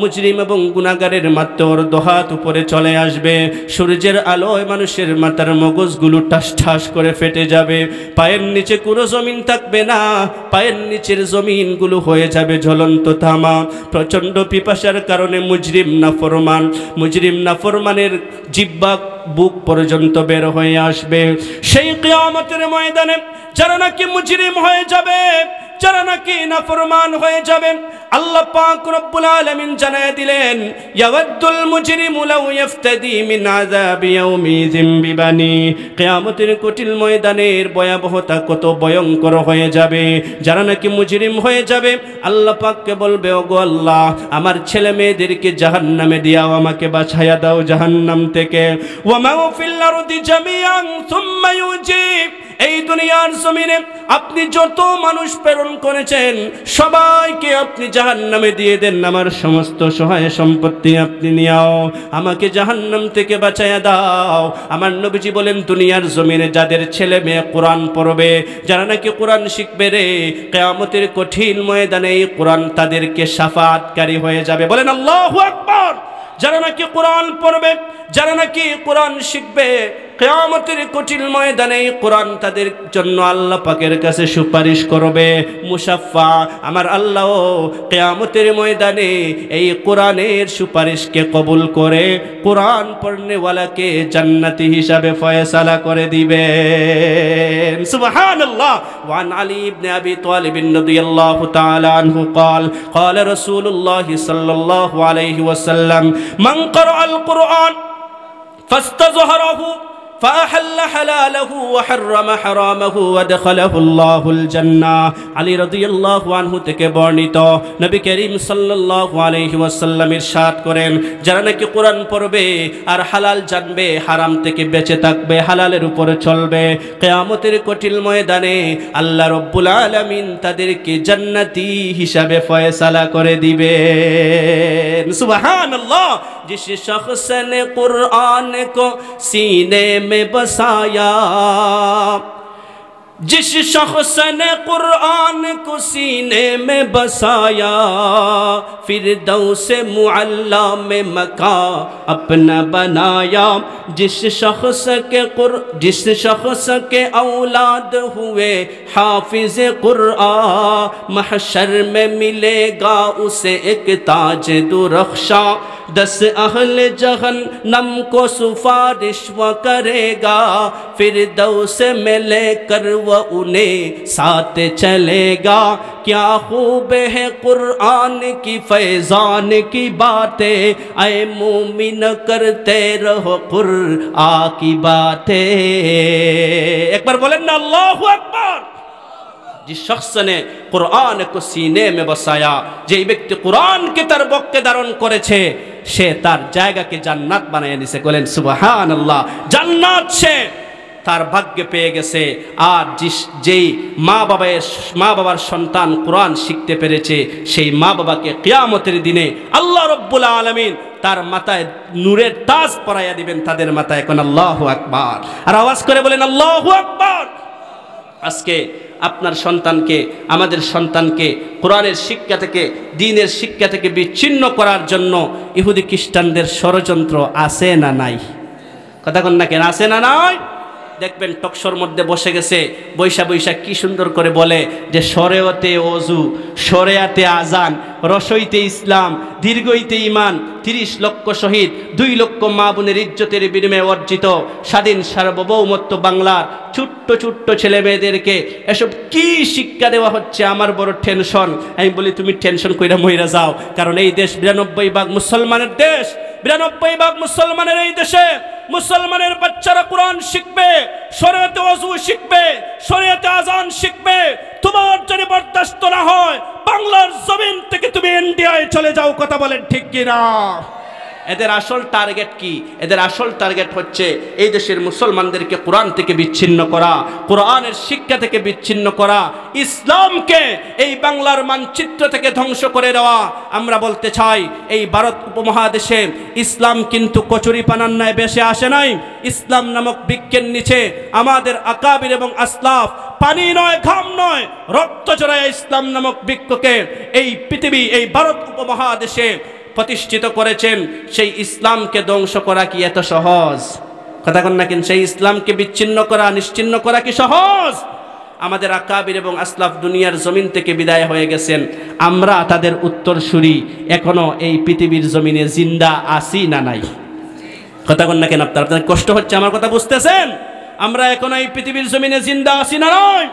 মুজরিম এবং গুনাহগারের মাত্র অর্ধহাত উপরে চলে চলে আসবে সূর্যের আলোয় মানুষের মাথার মগজগুলো ঠাস ঠাস করে ফেটে যাবে পায়ের নিচে কোনো জমিন থাকবে না পায়ের নিচের জমিনগুলো হয়ে যাবে ঝলন্ত থামা প্রচণ্ড পিপাসার কারণে মুজরিম নাফরমান মুজরিম নাফরমানের জিব্বা বুক পর্যন্ত বের হয়ে আসবে সেই কেয়ামতের ময়দানে যারা নাকি মুজরিম হয়ে যাবে যারা নাকি নাফরমান হয়ে যাবেন আল্লাহ পাক রব্বুল আলামিন জানায় দিলেন ইয়াওয়াদুল মুজরিমু লাউ ইয়াফতাদি মিন আযাবি ইয়াউমিযিন বিবানি কিয়ামতের কঠিন ময়দানের ভয়াবহতা কত ভয়ঙ্কর হয়ে যাবে যারা নাকি মুজরিম হয়ে যাবে আল্লাহ পাককে বলবে ওগো আল্লাহ আমার ছেলে মেয়েদেরকে জাহান্নামে দিয়াও আমাকে বাছায়া দাও জাহান্নাম থেকে ওয়া মাউ ফিল আরদি জামিআন সুম্মা ইউজিব এই দুনিয়ার জমিনে আপনি যত মানুষ প্রেরণ করেছেন সবাইকে আপনি জাহান নামে দিয়ে দেন আমার সমস্ত সহায় সম্পত্তি আপনি নিয়াও আমাকে জাহান নাম থেকে বাঁচাইয়া দাও আমার নবীজি বলেন দুনিয়ার জমিনে যাদের ছেলে মেয়ে কোরআন পড়বে যারা নাকি কোরআন শিখবে রে কেয়ামতের কঠিন ময়দানে এই কোরআন তাদেরকে সাফাতকারী হয়ে যাবে বলেন আল্লাহ আকবর যারা নাকি কোরআন পড়বে যারা নাকি কোরআন শিখবে কেয়ামতের কঠিন ময়দানে কোরআন তাদের জন্য আল্লাহ পাকের কাছে সুপারিশ করবে মুসাফা আমার আল্লাহ কেয়ামতের ময়দানে এই কোরআনের সুপারিশকে কবুল করে কোরআন পড়নেওয়ালাকে জান্নাতি হিসাবে ফয়সালা করে দিবে সুবহানাল্লাহ আলী فاستظهره فأحل حلاله وحرم حرامه ودخله الله الجنة علي رضي الله عنه থেকে বর্ণিত নবী করিম সাল্লাল্লাহু আলাইহি ওয়াসাল্লাম ইরশাদ করেন যারা নাকি কোরআন পড়বে আর হালাল জানবে হারাম থেকে বেঁচে থাকবে হালালের উপরে চলবে কিয়ামতের কঠিন ময়দানে আল্লাহ রব্বুল আলামিন তাদেরকে জান্নাতি হিসাবে ফয়সালা করে দিবেন সুবহানাল্লাহ জিস শখস نے قرآن کو سینے میں بسایا جس شخص نے قرآن کو سینے میں بسایا دو سے معلہ میں مکا اپنا بنایا جس شخص کے جس شخص کے اولاد ہوئے حافظ قرآن محشر میں ملے گا اسے ایک تاج درخشا دس اہل جہن نم کو سفارش و کرے گا پھر دو سے میں لے کر وہ انہیں ساتھ چلے گا کیا خوب ہے قرآن کی فیضان کی باتیں اے مومن کرتے رہو قرآن کی باتیں ایک بار بولے اللہ اکبر جس شخص نے قرآن کو سینے میں بسایا جی بکتی قرآن کی تربک کے درون کرے چھے شیطان جائے گا کہ جنت بنائے نیسے گولین سبحان اللہ جنت چھے তার ভাগ্যে পেয়ে গেছে আর যেই মা বাবায় মা বাবার সন্তান কোরআন শিখতে পেরেছে সেই মা বাবাকে কেয়ামতের দিনে আল্লাহ রব্বুল আলমিন তার মাথায় নূরের তাজ পরাইয়া দিবেন তাদের মাথায় এখন আল্লাহ আকবর আর আওয়াজ করে বলেন আল্লাহ আকবর আজকে আপনার সন্তানকে আমাদের সন্তানকে কোরআনের শিক্ষা থেকে দিনের শিক্ষা থেকে বিচ্ছিন্ন করার জন্য ইহুদি খ্রিস্টানদের ষড়যন্ত্র আছে না নাই কথা কন্যা না কেন আছে না নয় দেখবেন টকশোর মধ্যে বসে গেছে বৈশা বৈশা কি সুন্দর করে বলে যে সরেওতে অজু সরেয়াতে আজান রসইতে ইসলাম দীর্ঘইতে ইমান তিরিশ লক্ষ শহীদ দুই লক্ষ মা বোনের ইজ্জতের বিনিময়ে অর্জিত স্বাধীন সার্বভৌমত্ব বাংলার ছোট্ট ছোট্ট ছেলে মেয়েদেরকে এসব কি শিক্ষা দেওয়া হচ্ছে আমার বড় টেনশন আমি বলি তুমি টেনশন কইরা মহিরা যাও কারণ এই দেশ বিরানব্বই ভাগ মুসলমানের দেশ বিরানব্বই ভাগ মুসলমানের এই দেশে মুসলমানের বাচ্চারা কোরআন শিখবে শরীয়তে অজু শিখবে শরীয়তে আজান শিখবে তোমার যদি বরদাস্ত না হয় বাংলার জমিন থেকে তুমি ইন্ডিয়ায় চলে যাও কথা বলেন ঠিক কিনা এদের আসল টার্গেট কি এদের আসল টার্গেট হচ্ছে এই দেশের মুসলমানদেরকে কোরআন থেকে বিচ্ছিন্ন করা কোরআনের শিক্ষা থেকে বিচ্ছিন্ন করা ইসলামকে এই বাংলার মানচিত্র থেকে ধ্বংস করে দেওয়া আমরা বলতে চাই এই ভারত উপমহাদেশে ইসলাম কিন্তু কচুরি পানার ন্যায় বেসে আসে নাই ইসলাম নামক বৃক্ষের নিচে আমাদের আকাবির এবং আসলাফ পানি নয় ঘাম নয় রক্ত চড়ায় ইসলাম নামক বৃক্ষকে এই পৃথিবী এই ভারত উপমহাদেশে প্রতিষ্ঠিত করেছেন সেই ইসলামকে ধ্বংস করা কি এত সহজ কথা কন না কিন্তু সেই ইসলামকে বিচ্ছিন্ন করা নিশ্চিন্ন করা কি সহজ আমাদের আকাবির এবং আসলাফ দুনিয়ার জমিন থেকে বিদায় হয়ে গেছেন আমরা তাদের উত্তরসূরি এখনো এই পৃথিবীর জমিনে জিন্দা আসি না নাই কথা কন না কেন আপনার আপনার কষ্ট হচ্ছে আমার কথা বুঝতেছেন আমরা এখনো এই পৃথিবীর জমিনে জিন্দা আসি না নয়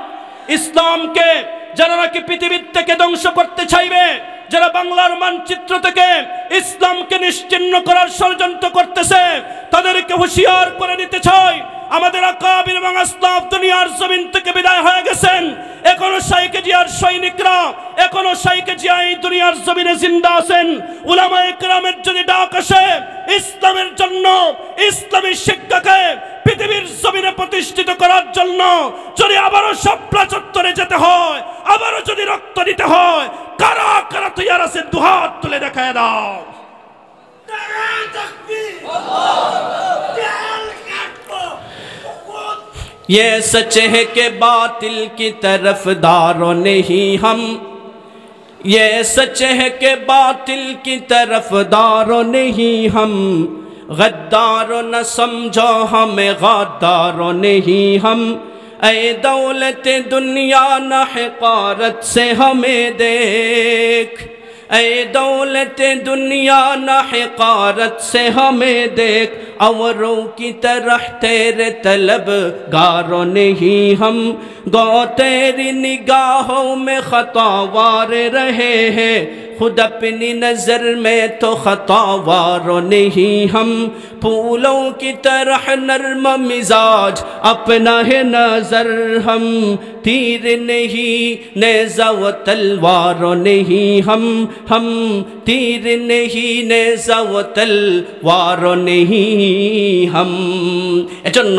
ইসলামকে যারা নাকি পৃথিবীর থেকে ধ্বংস করতে চাইবে যারা বাংলার মানচিত্র থেকে ইসলামকে নিশ্চিন্ন করার ষড়যন্ত্র করতেছে তাদেরকে হুঁশিয়ার করে নিতে চাই আমাদের আকাবির এবং আসলাফ দুনিয়ার জমিন থেকে বিদায় হয়ে গেছেন এখনো শাইকে জিয়ার সৈনিকরা এখনো শাইকে জিয়াই এই দুনিয়ার জমিনে জিন্দা আছেন উলামায়ে কেরামের যদি ডাক আসে ইসলামের জন্য ইসলামী শিক্ষাকে দেখায় দাও یہ سچ ہے کہ باطل کی طرف داروں داروں نہیں نہیں ہم یہ سچ ہے کہ باطل کی طرف ہم غدار نہ سمجھو ہمیں غادارو نہیں ہم اے دولت دنیا نہ حقارت سے ہمیں دیکھ اے دولت دنیا نہ حقارت سے ہمیں دیکھ اوروں کی طرح تیرے طلب گاروں نہیں ہم گو تیری نگاہوں میں خطاوار رہے ہیں खुद अपनी नज़र में तो खतावार नहीं हम फूलों की तरह नर्म मिजाज अपना है नज़र हम तीर नहीं नेजा व तलवार नहीं हम हम तीर नहीं নেজা ও তলওয়ার নেহি হাম এজন্য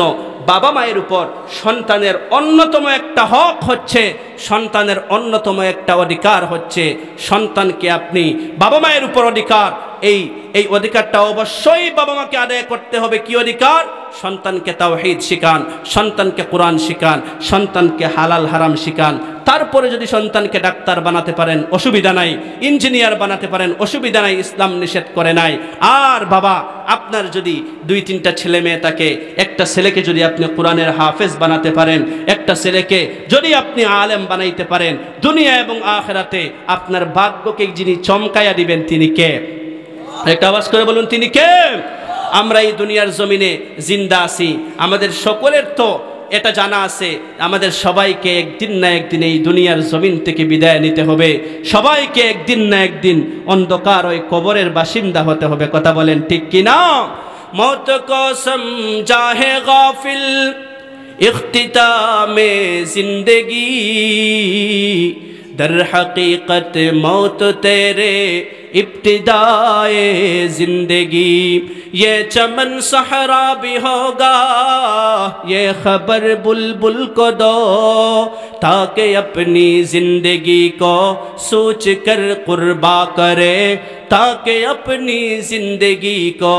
বাবা মায়ের উপর সন্তানের অন্যতম একটা হক হচ্ছে সন্তানের অন্যতম একটা অধিকার হচ্ছে সন্তানকে আপনি বাবা মায়ের উপর অধিকার এই এই অধিকারটা অবশ্যই বাবা মাকে আদায় করতে হবে কি অধিকার সন্তানকে তাওহিদ শিখান সন্তানকে কোরআন শিখান সন্তানকে হালাল হারাম শিখান তারপরে যদি সন্তানকে ডাক্তার বানাতে পারেন অসুবিধা নাই ইঞ্জিনিয়ার বানাতে পারেন অসুবিধা নাই ইসলাম নিষেধ করে নাই আর বাবা আপনার যদি দুই তিনটা ছেলে মেয়ে তাকে একটা ছেলেকে যদি আপনি কোরআনের হাফেজ বানাতে পারেন একটা ছেলেকে যদি আপনি আলেম বানাইতে পারেন দুনিয়া এবং আখেরাতে আপনার ভাগ্যকে যিনি চমকাইয়া দিবেন তিনি কে একটা আওয়াজ করে বলুন তিনি কে আমরা এই দুনিয়ার জমিনে জিন্দা আছি আমাদের সকলের তো এটা জানা আছে আমাদের সবাইকে একদিন না একদিন এই দুনিয়ার জমিন থেকে বিদায় নিতে হবে সবাইকে একদিন না একদিন অন্ধকার ওই কবরের বাসিন্দা হতে হবে কথা বলেন ঠিক কিনা মত কসম জাহে গাফিল اختتام زندگی در حقیقت موت تیرے ابتدائے زندگی یہ چمن سحرا بھی ہوگا یہ خبر بل بل کو دو تاکہ اپنی زندگی کو سوچ کر قربا کرے تاکہ اپنی زندگی کو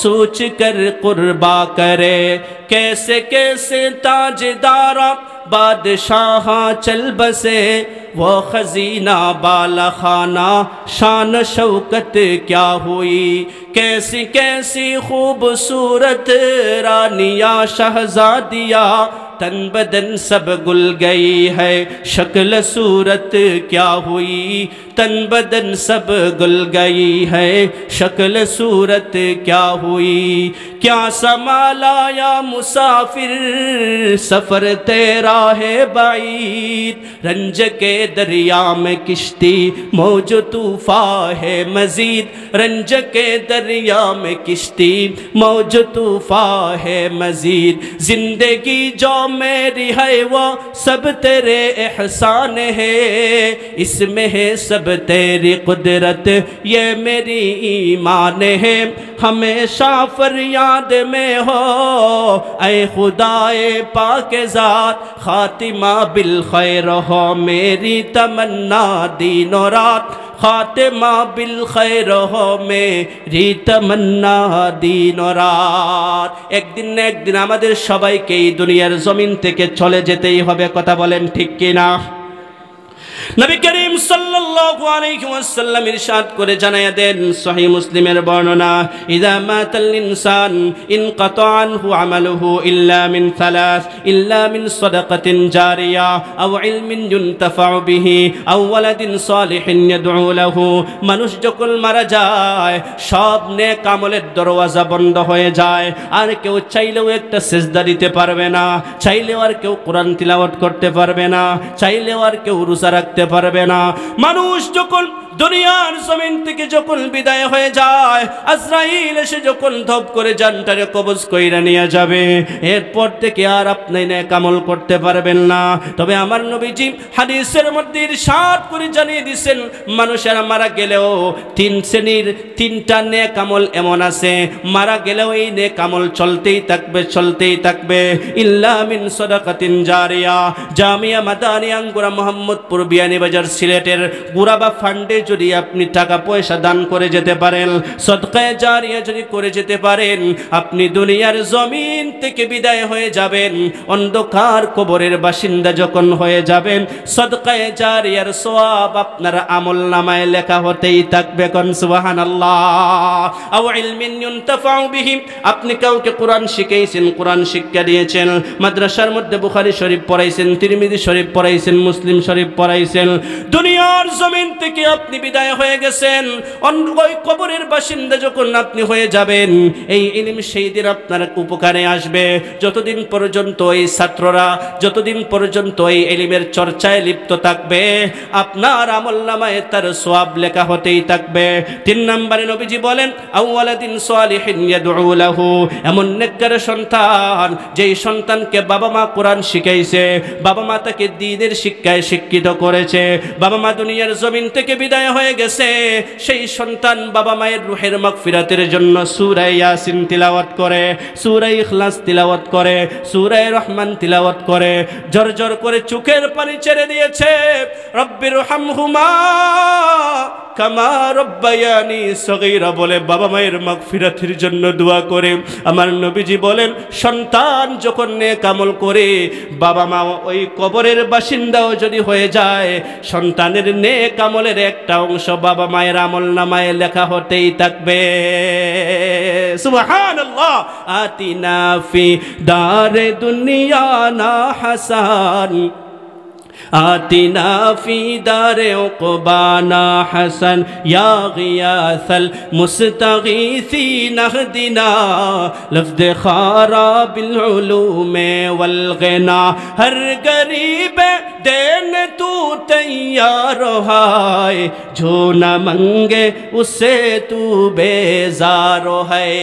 سوچ کر قربا کرے کیسے کیسے تاج دارہ بادشاہ چل بسے وہ خزینہ بالا خانہ شان شوکت کیا ہوئی کیسی کیسی خوبصورت رانیا شہزادیا تن بدن سب گل گئی ہے شکل صورت کیا ہوئی تن بدن سب گل گئی ہے شکل صورت کیا ہوئی کیا یا مسافر سفر تیرا ہے بائی رنج کے دریا میں کشتی موج ہے مزید رنج کے دریا میں کشتی موج ہے مزید زندگی جو میری ہے وہ سب تیرے احسان ہے اس میں ہے سب تیری قدرت یہ میری ایمان ہے ہمیشہ فریاد میں ہو اے خدائے پاک ذات خاتمہ بالخیر ہو میری تمنا دین و رات খাতেমা বিল খৈর রহমে রিতমন্না দিন একদিন না একদিন আমাদের সবাইকে এই দুনিয়ার জমিন থেকে চলে যেতেই হবে কথা বলেন ঠিক কিনা নবী করিম সাল্লাল্লাহু আলাইহি ওয়াসাল্লাম ইরশাদ করে জানায়া দেন সহিহ মুসলিমের বর্ণনা ইযা মাতাল ইনসান ইনকাতা আনহু আমালুহু ইল্লা মিন সালাস ইল্লা মিন সাদাকাতিন জারিয়া আও ইলমিন ইউনতাফাউ বিহি আও ওয়ালাদিন সালিহিন ইয়াদউ লাহু মানুষ যখন মারা যায় সব নেক আমলের দরওয়াজা বন্ধ হয়ে যায় আর কেউ চাইলেও একটা সেজদা দিতে পারবে না চাইলেও আর কেউ কোরআন তিলাওয়াত করতে পারবে না চাইলেও আর কেউ রোজা থাকতে পারবে না মানুষ যখন দুনিয়ার জমিন থেকে যখন বিদায় হয়ে যায় আজরাইল এসে যখন ধপ করে জানটারে কবজ কইরে নিয়ে যাবে এরপর থেকে আর আপনি কামল করতে পারবেন না তবে আমার নবীজি হাদিসের মধ্যে সাত করে জানিয়ে দিছেন মানুষের মারা গেলেও তিন শ্রেণীর তিনটা নে কামল এমন আছে মারা গেলেও এই নে কামল চলতেই থাকবে চলতেই থাকবে ইল্লামিন সদাকাতিন জারিয়া জামিয়া মাদানি আঙ্গুরা মোহাম্মদপুর বিয়া বিয়ানীবাজার সিলেটের গুরাবা ফান্ডে যদি আপনি টাকা পয়সা দান করে যেতে পারেন সদকায় জারিয়া যদি করে যেতে পারেন আপনি দুনিয়ার জমিন থেকে বিদায় হয়ে যাবেন অন্ধকার কবরের বাসিন্দা যখন হয়ে যাবেন সদকায় জারিয়ার সব আপনার আমল নামায় লেখা হতেই থাকবে কন সুবাহান আপনি কাউকে কোরআন শিখেছেন কোরআন শিক্ষা দিয়েছেন মাদ্রাসার মধ্যে বুখারি শরীফ পড়াইছেন তিরমিদি শরীফ পড়াইছেন মুসলিম শরীফ পড়াইছেন দিয়েছেন দুনিয়ার জমিন থেকে আপনি বিদায় হয়ে গেছেন অন্য কবরের বাসিন্দা যখন আপনি হয়ে যাবেন এই ইলিম সেই দিন আপনার উপকারে আসবে যতদিন পর্যন্ত এই ছাত্ররা যতদিন পর্যন্ত এই এলিমের চর্চায় লিপ্ত থাকবে আপনার আমল নামায় তার সোয়াব লেখা হতেই থাকবে তিন নম্বরে নবীজি বলেন আউ্লাদিন সোয়ালিহিন এমন নেককার সন্তান যেই সন্তানকে বাবা মা কোরআন শিখাইছে বাবা মা তাকে দিনের শিক্ষায় শিক্ষিত করে হয়েছে বাবা মা দুনিয়ার জমিন থেকে বিদায় হয়ে গেছে সেই সন্তান বাবা মায়ের রুহের মাগফিরাতের জন্য সুরাই ইয়াসিন তিলাওয়াত করে সুরাই ইখলাস তিলাওয়াত করে সুরাই রহমান তিলাওয়াত করে ঝরঝর করে চোখের পানি ছেড়ে দিয়েছে রব্বির হামহুমা কামা রব্বায়ানি সগীরা বলে বাবা মায়ের মাগফিরাতের জন্য দোয়া করে আমার নবীজি বলেন সন্তান যখন নে কামল করে বাবা মা ওই কবরের বাসিন্দাও যদি হয়ে যায় আছে সন্তানের নেক আমলের একটা অংশ বাবা মায়ের আমল নামায় লেখা হতেই থাকবে সুবহানাল্লাহ আতিনা ফি দারে দুনিয়া না হাসান آتنا فی دار اقبانا حسن یا غیاث المستغیثی نغدنا لفظ خارا بالعلوم والغنا ہر گریب دین تو تیار ہائے جو نہ منگے اسے تو بیزار زار ہائے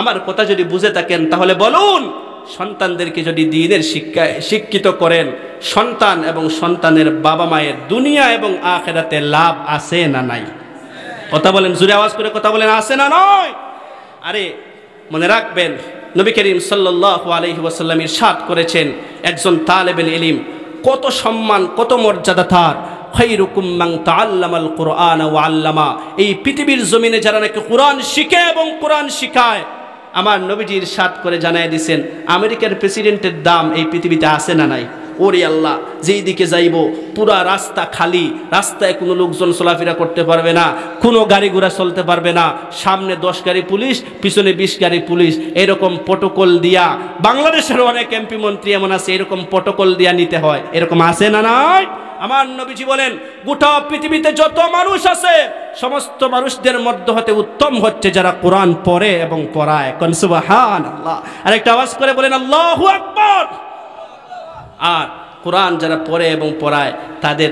امر کو تجری بوزے تک انتہولے بولون সন্তানদেরকে যদি দিনের শিক্ষা শিক্ষিত করেন সন্তান এবং সন্তানের বাবা মায়ের দুনিয়া এবং আখেরাতে লাভ আছে না নাই কথা বলেন জুড়ে আওয়াজ করে কথা বলেন আছে না নয় আরে মনে রাখবেন নবী করিম সাল্লাহ আলহি ওয়াসাল্লাম করেছেন একজন তালেবেল এলিম কত সম্মান কত মর্যাদা তার এই পৃথিবীর জমিনে যারা নাকি কোরআন শিখে এবং কোরআন শিখায় আমার নবীজির সাত করে জানাই দিছেন আমেরিকার প্রেসিডেন্টের দাম এই পৃথিবীতে আছে না নাই ওরে আল্লাহ যেই দিকে যাইব পুরা রাস্তা খালি রাস্তায় কোনো লোকজন চলাফেরা করতে পারবে না কোনো গাড়ি ঘোড়া চলতে পারবে না সামনে দশ গাড়ি পুলিশ পিছনে বিশ গাড়ি পুলিশ এরকম প্রোটোকল দিয়া বাংলাদেশের অনেক এমপি মন্ত্রী এমন আছে এরকম প্রটোকল দিয়া নিতে হয় এরকম আছে না নয় আমার নবীজি বলেন গোটা পৃথিবীতে যত মানুষ আছে সমস্ত মানুষদের মধ্য হতে উত্তম হচ্ছে যারা কোরআন পড়ে এবং পড়ায় কনসুবাহান আল্লাহ আরেকটা আওয়াজ করে বলেন আল্লাহ আকবর 啊。কোরআন যারা পড়ে এবং পড়ায় তাদের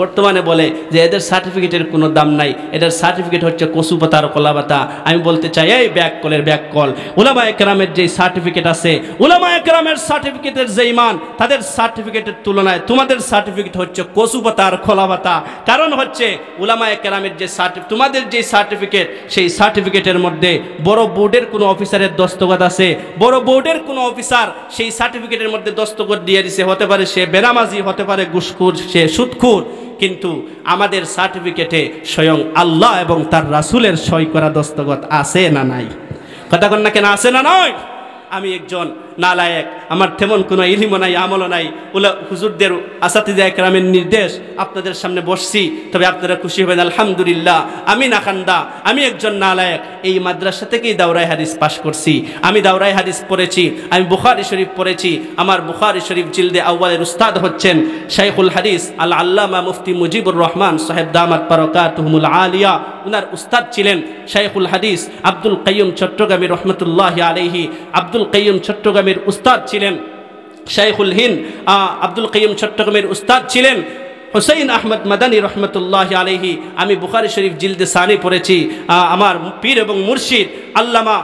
বর্তমানে বলে যে এদের সার্টিফিকেটের কোনো দাম নাই এদের সার্টিফিকেট হচ্ছে কসুপাতার কলাবাতা আমি বলতে চাই এই ব্যাক কলের ব্যাক কল ওলামা একরামের যেই সার্টিফিকেট আছে ওলামা একরামের সার্টিফিকেটের যেই মান তাদের সার্টিফিকেটের তুলনায় তোমাদের সার্টিফিকেট হচ্ছে কসুপাতার কলাবাতা কারণ হচ্ছে ওলামা একরামের যে সার্টিফিকেট তোমাদের যে সার্টিফিকেট সেই সার্টিফিকেটের মধ্যে বড় বোর্ডের কোনো অফিসারের দস্তগত আছে বড় বোর্ডের কোনো অফিসার সেই সার্টিফিকেটের মধ্যে দস্তগত দিয়ে দিছে হতে পারে সে সে বেরামাজি হতে পারে গুসকুর সে সুৎখুর কিন্তু আমাদের সার্টিফিকেটে স্বয়ং আল্লাহ এবং তার রাসুলের সই করা দস্তগত আছে না নাই কথা কন্যা কেন আছে না নয় আমি একজন না লায়েক আমার তেমন কোনো ইলিমও নাই আমলও নাই উলা হুজুরদের আসাতিজা একরামের নির্দেশ আপনাদের সামনে বসছি তবে আপনারা খুশি হবেন আলহামদুলিল্লাহ আমি না খান্দা আমি একজন না লায়েক এই মাদ্রাসা থেকেই দাওরাই হাদিস পাশ করছি আমি দাওরাই হাদিস পড়েছি আমি বুখারি শরীফ পড়েছি আমার বুখারি শরীফ জিলদে আউ্বালের উস্তাদ হচ্ছেন শাইখুল হাদিস আল আল্লামা মুফতি মুজিবুর রহমান সাহেব দামাত পারকা তুহমুল আলিয়া উনার উস্তাদ ছিলেন শাইখুল হাদিস আব্দুল কাইম চট্টগ্রামী রহমতুল্লাহ আলহি আব্দুল কাইম চট্টগ্রাম চট্টগ্রামের উস্তাদ ছিলেন শাইখুল হিন আব্দুল কাইম চট্টগ্রামের উস্তাদ ছিলেন হুসাইন আহমদ মাদানী রহমতুল্লাহ আলহি আমি বুখারি শরীফ জিলদে সানি পড়েছি আমার পীর এবং মুর্শিদ আল্লামা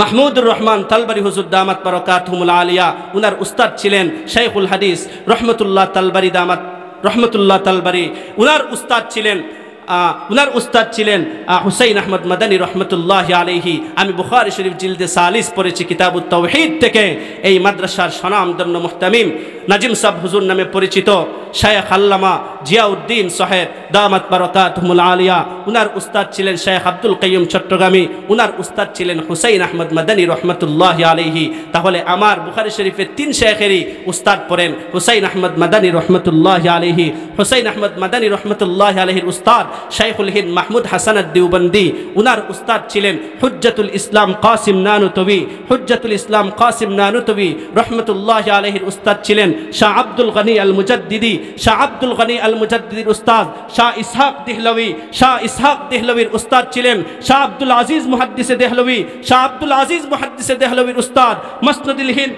মাহমুদুর রহমান তালবারি হুজুর দামাত পরকাতহুমুল আলিয়া উনার উস্তাদ ছিলেন শেখুল হাদিস রহমতুল্লাহ তালবারি দামাত রহমতুল্লাহ তালবারি উনার উস্তাদ ছিলেন উনার উস্তাদ ছিলেন হুসাইন আহমদ মাদানী রহমতুল্লাহ আলহি আমি বুখারি শরীফ জিলদে সালিস পড়েছি কিতাব উত্তহিদ থেকে এই মাদ্রাসার সনাম সনামদন্য মুহতামিম নাজিম সাব হুজুর নামে পরিচিত শায়েখ আল্লামা জিয়াউদ্দিন সাহেব দামাত বারতাতহমুল আলিয়া উনার উস্তাদ ছিলেন শেখ আব্দুল কাইম চট্টগ্রামী উনার উস্তাদ ছিলেন হুসাইন আহমদ মাদানী রহমতুল্লাহ আলহি তাহলে আমার বুখারি শরীফের তিন শেখেরই উস্তাদ পড়েন হুসাইন আহমদ মাদানী রহমতুল্লাহ আলহি হুসাইন আহমদ মাদানী রহমতুল্লাহ আলহির উস্তাদ শাইখুল হিন্দ মাহমুদ হাসানাদ দেওবন্দি উনার উস্তাদ ছিলেন হুজ্জাতুল ইসলাম কাসিম নানুতবি হুজ্জাতুল ইসলাম কাসিম নানুতবি রহমতুল্লাহ আলহির উস্তাদ ছিলেন শাহ আব্দুল গনি আল মুজাদ্দিদি শাহ আব্দুল গনি আল মুজাদ্দিদির উস্তাদ শাহ ইসহাক দেহলবি শাহ ইসহাক দেহলবির উস্তাদ ছিলেন শাহ আব্দুল আজিজ মুহাদ্দিসে দেহলবি শাহ আব্দুল আজিজ মুহাদ্দিসে দেহলবির উস্তাদ মসনদুল হিন্দ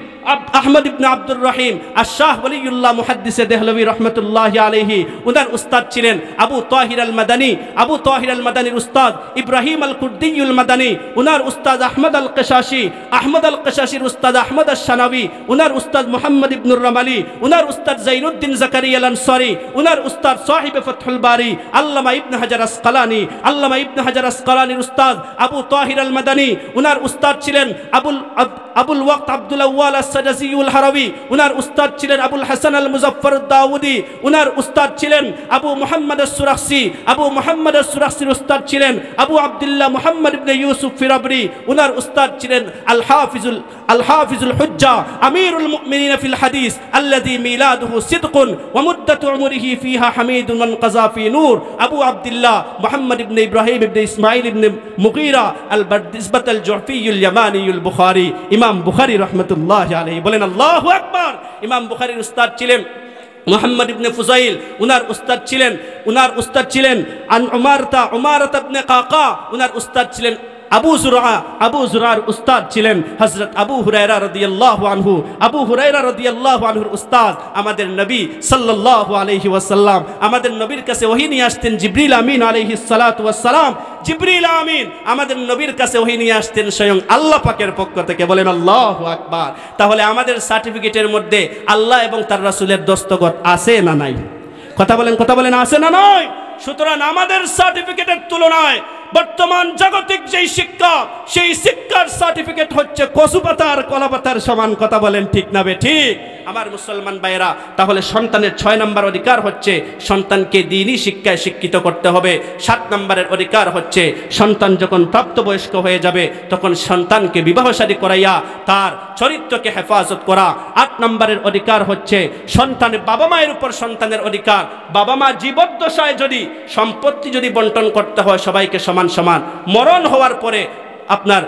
আহমদ ইবনে আব্দুর রহিম আর শাহ বলিউল্লাহ মুহাদ্দিসে দেহলবি রহমতুল্লাহ আলহি উনার উস্তাদ ছিলেন আবু তাহির আল মাদানী আবু তহির আল মাদানীর উস্তাদ ইব্রাহিম আল কুদ্দিউল মাদানী উনার উস্তাদ আহমদ আল কেশাসি আহমদ আল কেশাসির উস্তাদ আহমদ আল সানাবি উনার উস্তাদ মোহাম্মদ ইবনুর রমালি উনার উস্তাদ জৈনুদ্দিন জাকারি আল আনসারি উনার উস্তাদ সাহিব ফতহুল বারি আল্লামা ইবনে হাজার আসকালানি আল্লামা ইবনে হাজার আসকালানির উস্তাদ আবু তহির আল মাদানী উনার উস্তাদ ছিলেন আবুল আবুল ওয়াক্ত আব্দুল আউয়াল সাজাজিউল হারাবি উনার উস্তাদ ছিলেন আবুল হাসান আল মুজফর দাউদি উনার উস্তাদ ছিলেন আবু মোহাম্মদ সুরাহসি আবু আবু মোহাম্মদ সুরাসির উস্তাদ ছিলেন আবু আবদুল্লাহ মোহাম্মদ ইবনে ইউসুফ ফিরাবরি উনার উস্তাদ ছিলেন আল হাফিজুল আল হাফিজুল হুজ্জা আমিরুল মুমিনিন ফিল হাদিস আল্লাযী মিলাদুহু সিদকুন ওয়া মুদ্দাতু উমরিহি ফিহা হামিদুন মান কাযা ফি নূর আবু আবদুল্লাহ মোহাম্মদ ইবনে ইব্রাহিম ইবনে ইসমাঈল ইবনে মুগীরা আল বারদিসবাত আল জুফিয়ুল ইয়ামানিউল বুখারী ইমাম বুখারী রাহমাতুল্লাহি আলাইহি বলেন আল্লাহু আকবার ইমাম বুখারীর উস্তাদ ছিলেন محمد بن فزيل ونار أستاذ شلن ونار أستاذ شلن عن عمارة عمارة بن قاقا ونار أستاذ شلن আবু জুরা আবু জুরার উস্তাদ ছিলেন হজরত আবু হুরাইরা রদিয়াল্লাহ আনহু আবু হুরাইরা রদিয়াল্লাহ আনহুর উস্তাদ আমাদের নবী সাল্লাহ আলহি ওয়াসাল্লাম আমাদের নবীর কাছে ওহি নিয়ে আসতেন জিবরিল আমিন আলহি সালাত ওয়াসালাম জিবরিল আমিন আমাদের নবীর কাছে ওহি নিয়ে আসতেন স্বয়ং আল্লাহ পাকের পক্ষ থেকে বলেন আল্লাহ আকবার তাহলে আমাদের সার্টিফিকেটের মধ্যে আল্লাহ এবং তার রাসুলের দস্তগত আছে না নাই কথা বলেন কথা বলেন আছে না নয় সুতরাং আমাদের সার্টিফিকেটের তুলনায় বর্তমান জাগতিক যেই শিক্ষা সেই শিক্ষার সার্টিফিকেট হচ্ছে কসুপাতার কলাপাতার সমান কথা বলেন ঠিক না বে ঠিক আমার মুসলমান ভাইয়েরা তাহলে সন্তানের ছয় নম্বর অধিকার হচ্ছে সন্তানকে দিনই শিক্ষায় শিক্ষিত করতে হবে সাত নম্বরের অধিকার হচ্ছে সন্তান যখন প্রাপ্তবয়স্ক হয়ে যাবে তখন সন্তানকে বিবাহসাদী করাইয়া তার চরিত্রকে হেফাজত করা আট নম্বরের অধিকার হচ্ছে সন্তান বাবা মায়ের উপর সন্তানের অধিকার বাবা মা জীবদ্দশায় যদি সম্পত্তি যদি বন্টন করতে হয় সবাইকে সমান সমান সমান মরণ হওয়ার পরে আপনার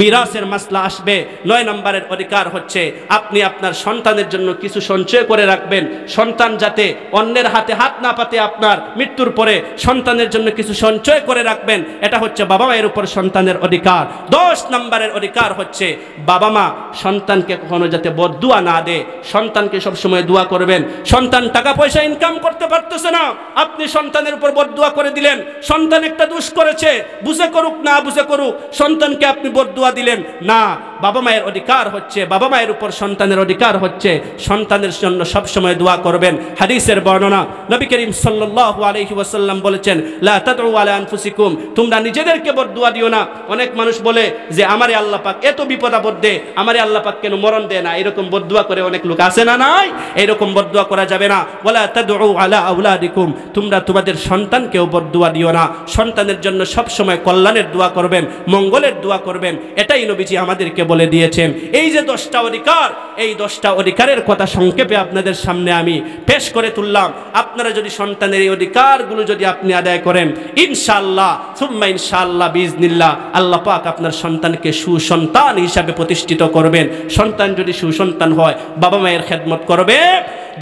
মিরাসের মাসলা আসবে নয় নম্বরের অধিকার হচ্ছে আপনি আপনার সন্তানের জন্য কিছু সঞ্চয় করে রাখবেন সন্তান যাতে অন্যের হাতে হাত না পাতে আপনার মৃত্যুর পরে সন্তানের জন্য কিছু সঞ্চয় করে রাখবেন এটা হচ্ছে বাবা মায়ের উপর সন্তানের অধিকার দশ নম্বরের অধিকার হচ্ছে বাবা মা সন্তানকে কখনো যাতে বদুয়া না দে সন্তানকে সবসময় দোয়া করবেন সন্তান টাকা পয়সা ইনকাম করতে পারতেছে না আপনি সন্তানের উপর বদুয়া করে দিলেন সন্তান একটা দোষ করেছে বুঝে করুক না বুঝে করুক সন্তানকে আপনি বদুয়া ফতোয়া দিলেন না বাবা মায়ের অধিকার হচ্ছে বাবা মায়ের উপর সন্তানের অধিকার হচ্ছে সন্তানের জন্য সবসময় দোয়া করবেন হাদিসের বর্ণনা নবী করিম সাল্লাহ আলহি ওয়াসাল্লাম বলেছেন লাফুসিকুম তোমরা নিজেদেরকে দোয়া দিও না অনেক মানুষ বলে যে আমারে আল্লাহ পাক এত বিপদ আপদ আমারে আল্লাহ পাক কেন মরণ দেয় না এরকম দোয়া করে অনেক লোক আছে না নাই এরকম দোয়া করা যাবে না ওলা তাদু আলা আউলাদিকুম তোমরা তোমাদের সন্তানকেও দোয়া দিও না সন্তানের জন্য সবসময় কল্যাণের দোয়া করবেন মঙ্গলের দোয়া করবেন এটাই নবীজি আমাদেরকে বলে দিয়েছেন এই যে দশটা অধিকার এই দশটা অধিকারের কথা সংক্ষেপে আপনাদের সামনে আমি পেশ করে তুললাম আপনারা যদি সন্তানের এই অধিকারগুলো যদি আপনি আদায় করেন ইনশাল্লাহ সুম্মা ইনশাল্লাহ বিজনিল্লা আল্লাহ পাক আপনার সন্তানকে সুসন্তান হিসাবে প্রতিষ্ঠিত করবেন সন্তান যদি সুসন্তান হয় বাবা মায়ের খেদমত করবে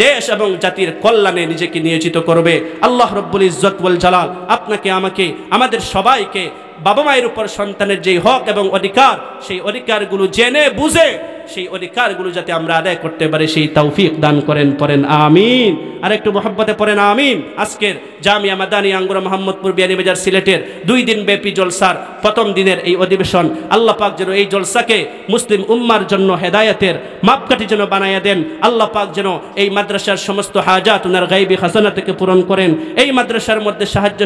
দেশ এবং জাতির কল্যাণে নিজেকে নিয়োজিত করবে আল্লাহ রব্বুল ইজ্জত ওয়াল জালাল আপনাকে আমাকে আমাদের সবাইকে বাবা মায়ের উপর সন্তানের যেই হক এবং অধিকার সেই অধিকারগুলো জেনে বুঝে সেই অধিকারগুলো যাতে আমরা আদায় করতে পারি সেই তৌফিক দান করেন পরেন আমিন আর একটু মোহাম্মতে পড়েন আমিন আজকের জামিয়া মাদানি আঙ্গুর মোহাম্মদপুর বিয়ানি বাজার সিলেটের দুই দিন ব্যাপী জলসার প্রথম দিনের এই অধিবেশন আল্লাহ পাক যেন এই জলসাকে মুসলিম উম্মার জন্য হেদায়তের মাপকাঠি যেন বানাইয়া দেন আল্লাহ পাক যেন এই মাদ্রাসার সমস্ত হাজাত ওনার গাইবি হাসানা থেকে পূরণ করেন এই মাদ্রাসার মধ্যে সাহায্য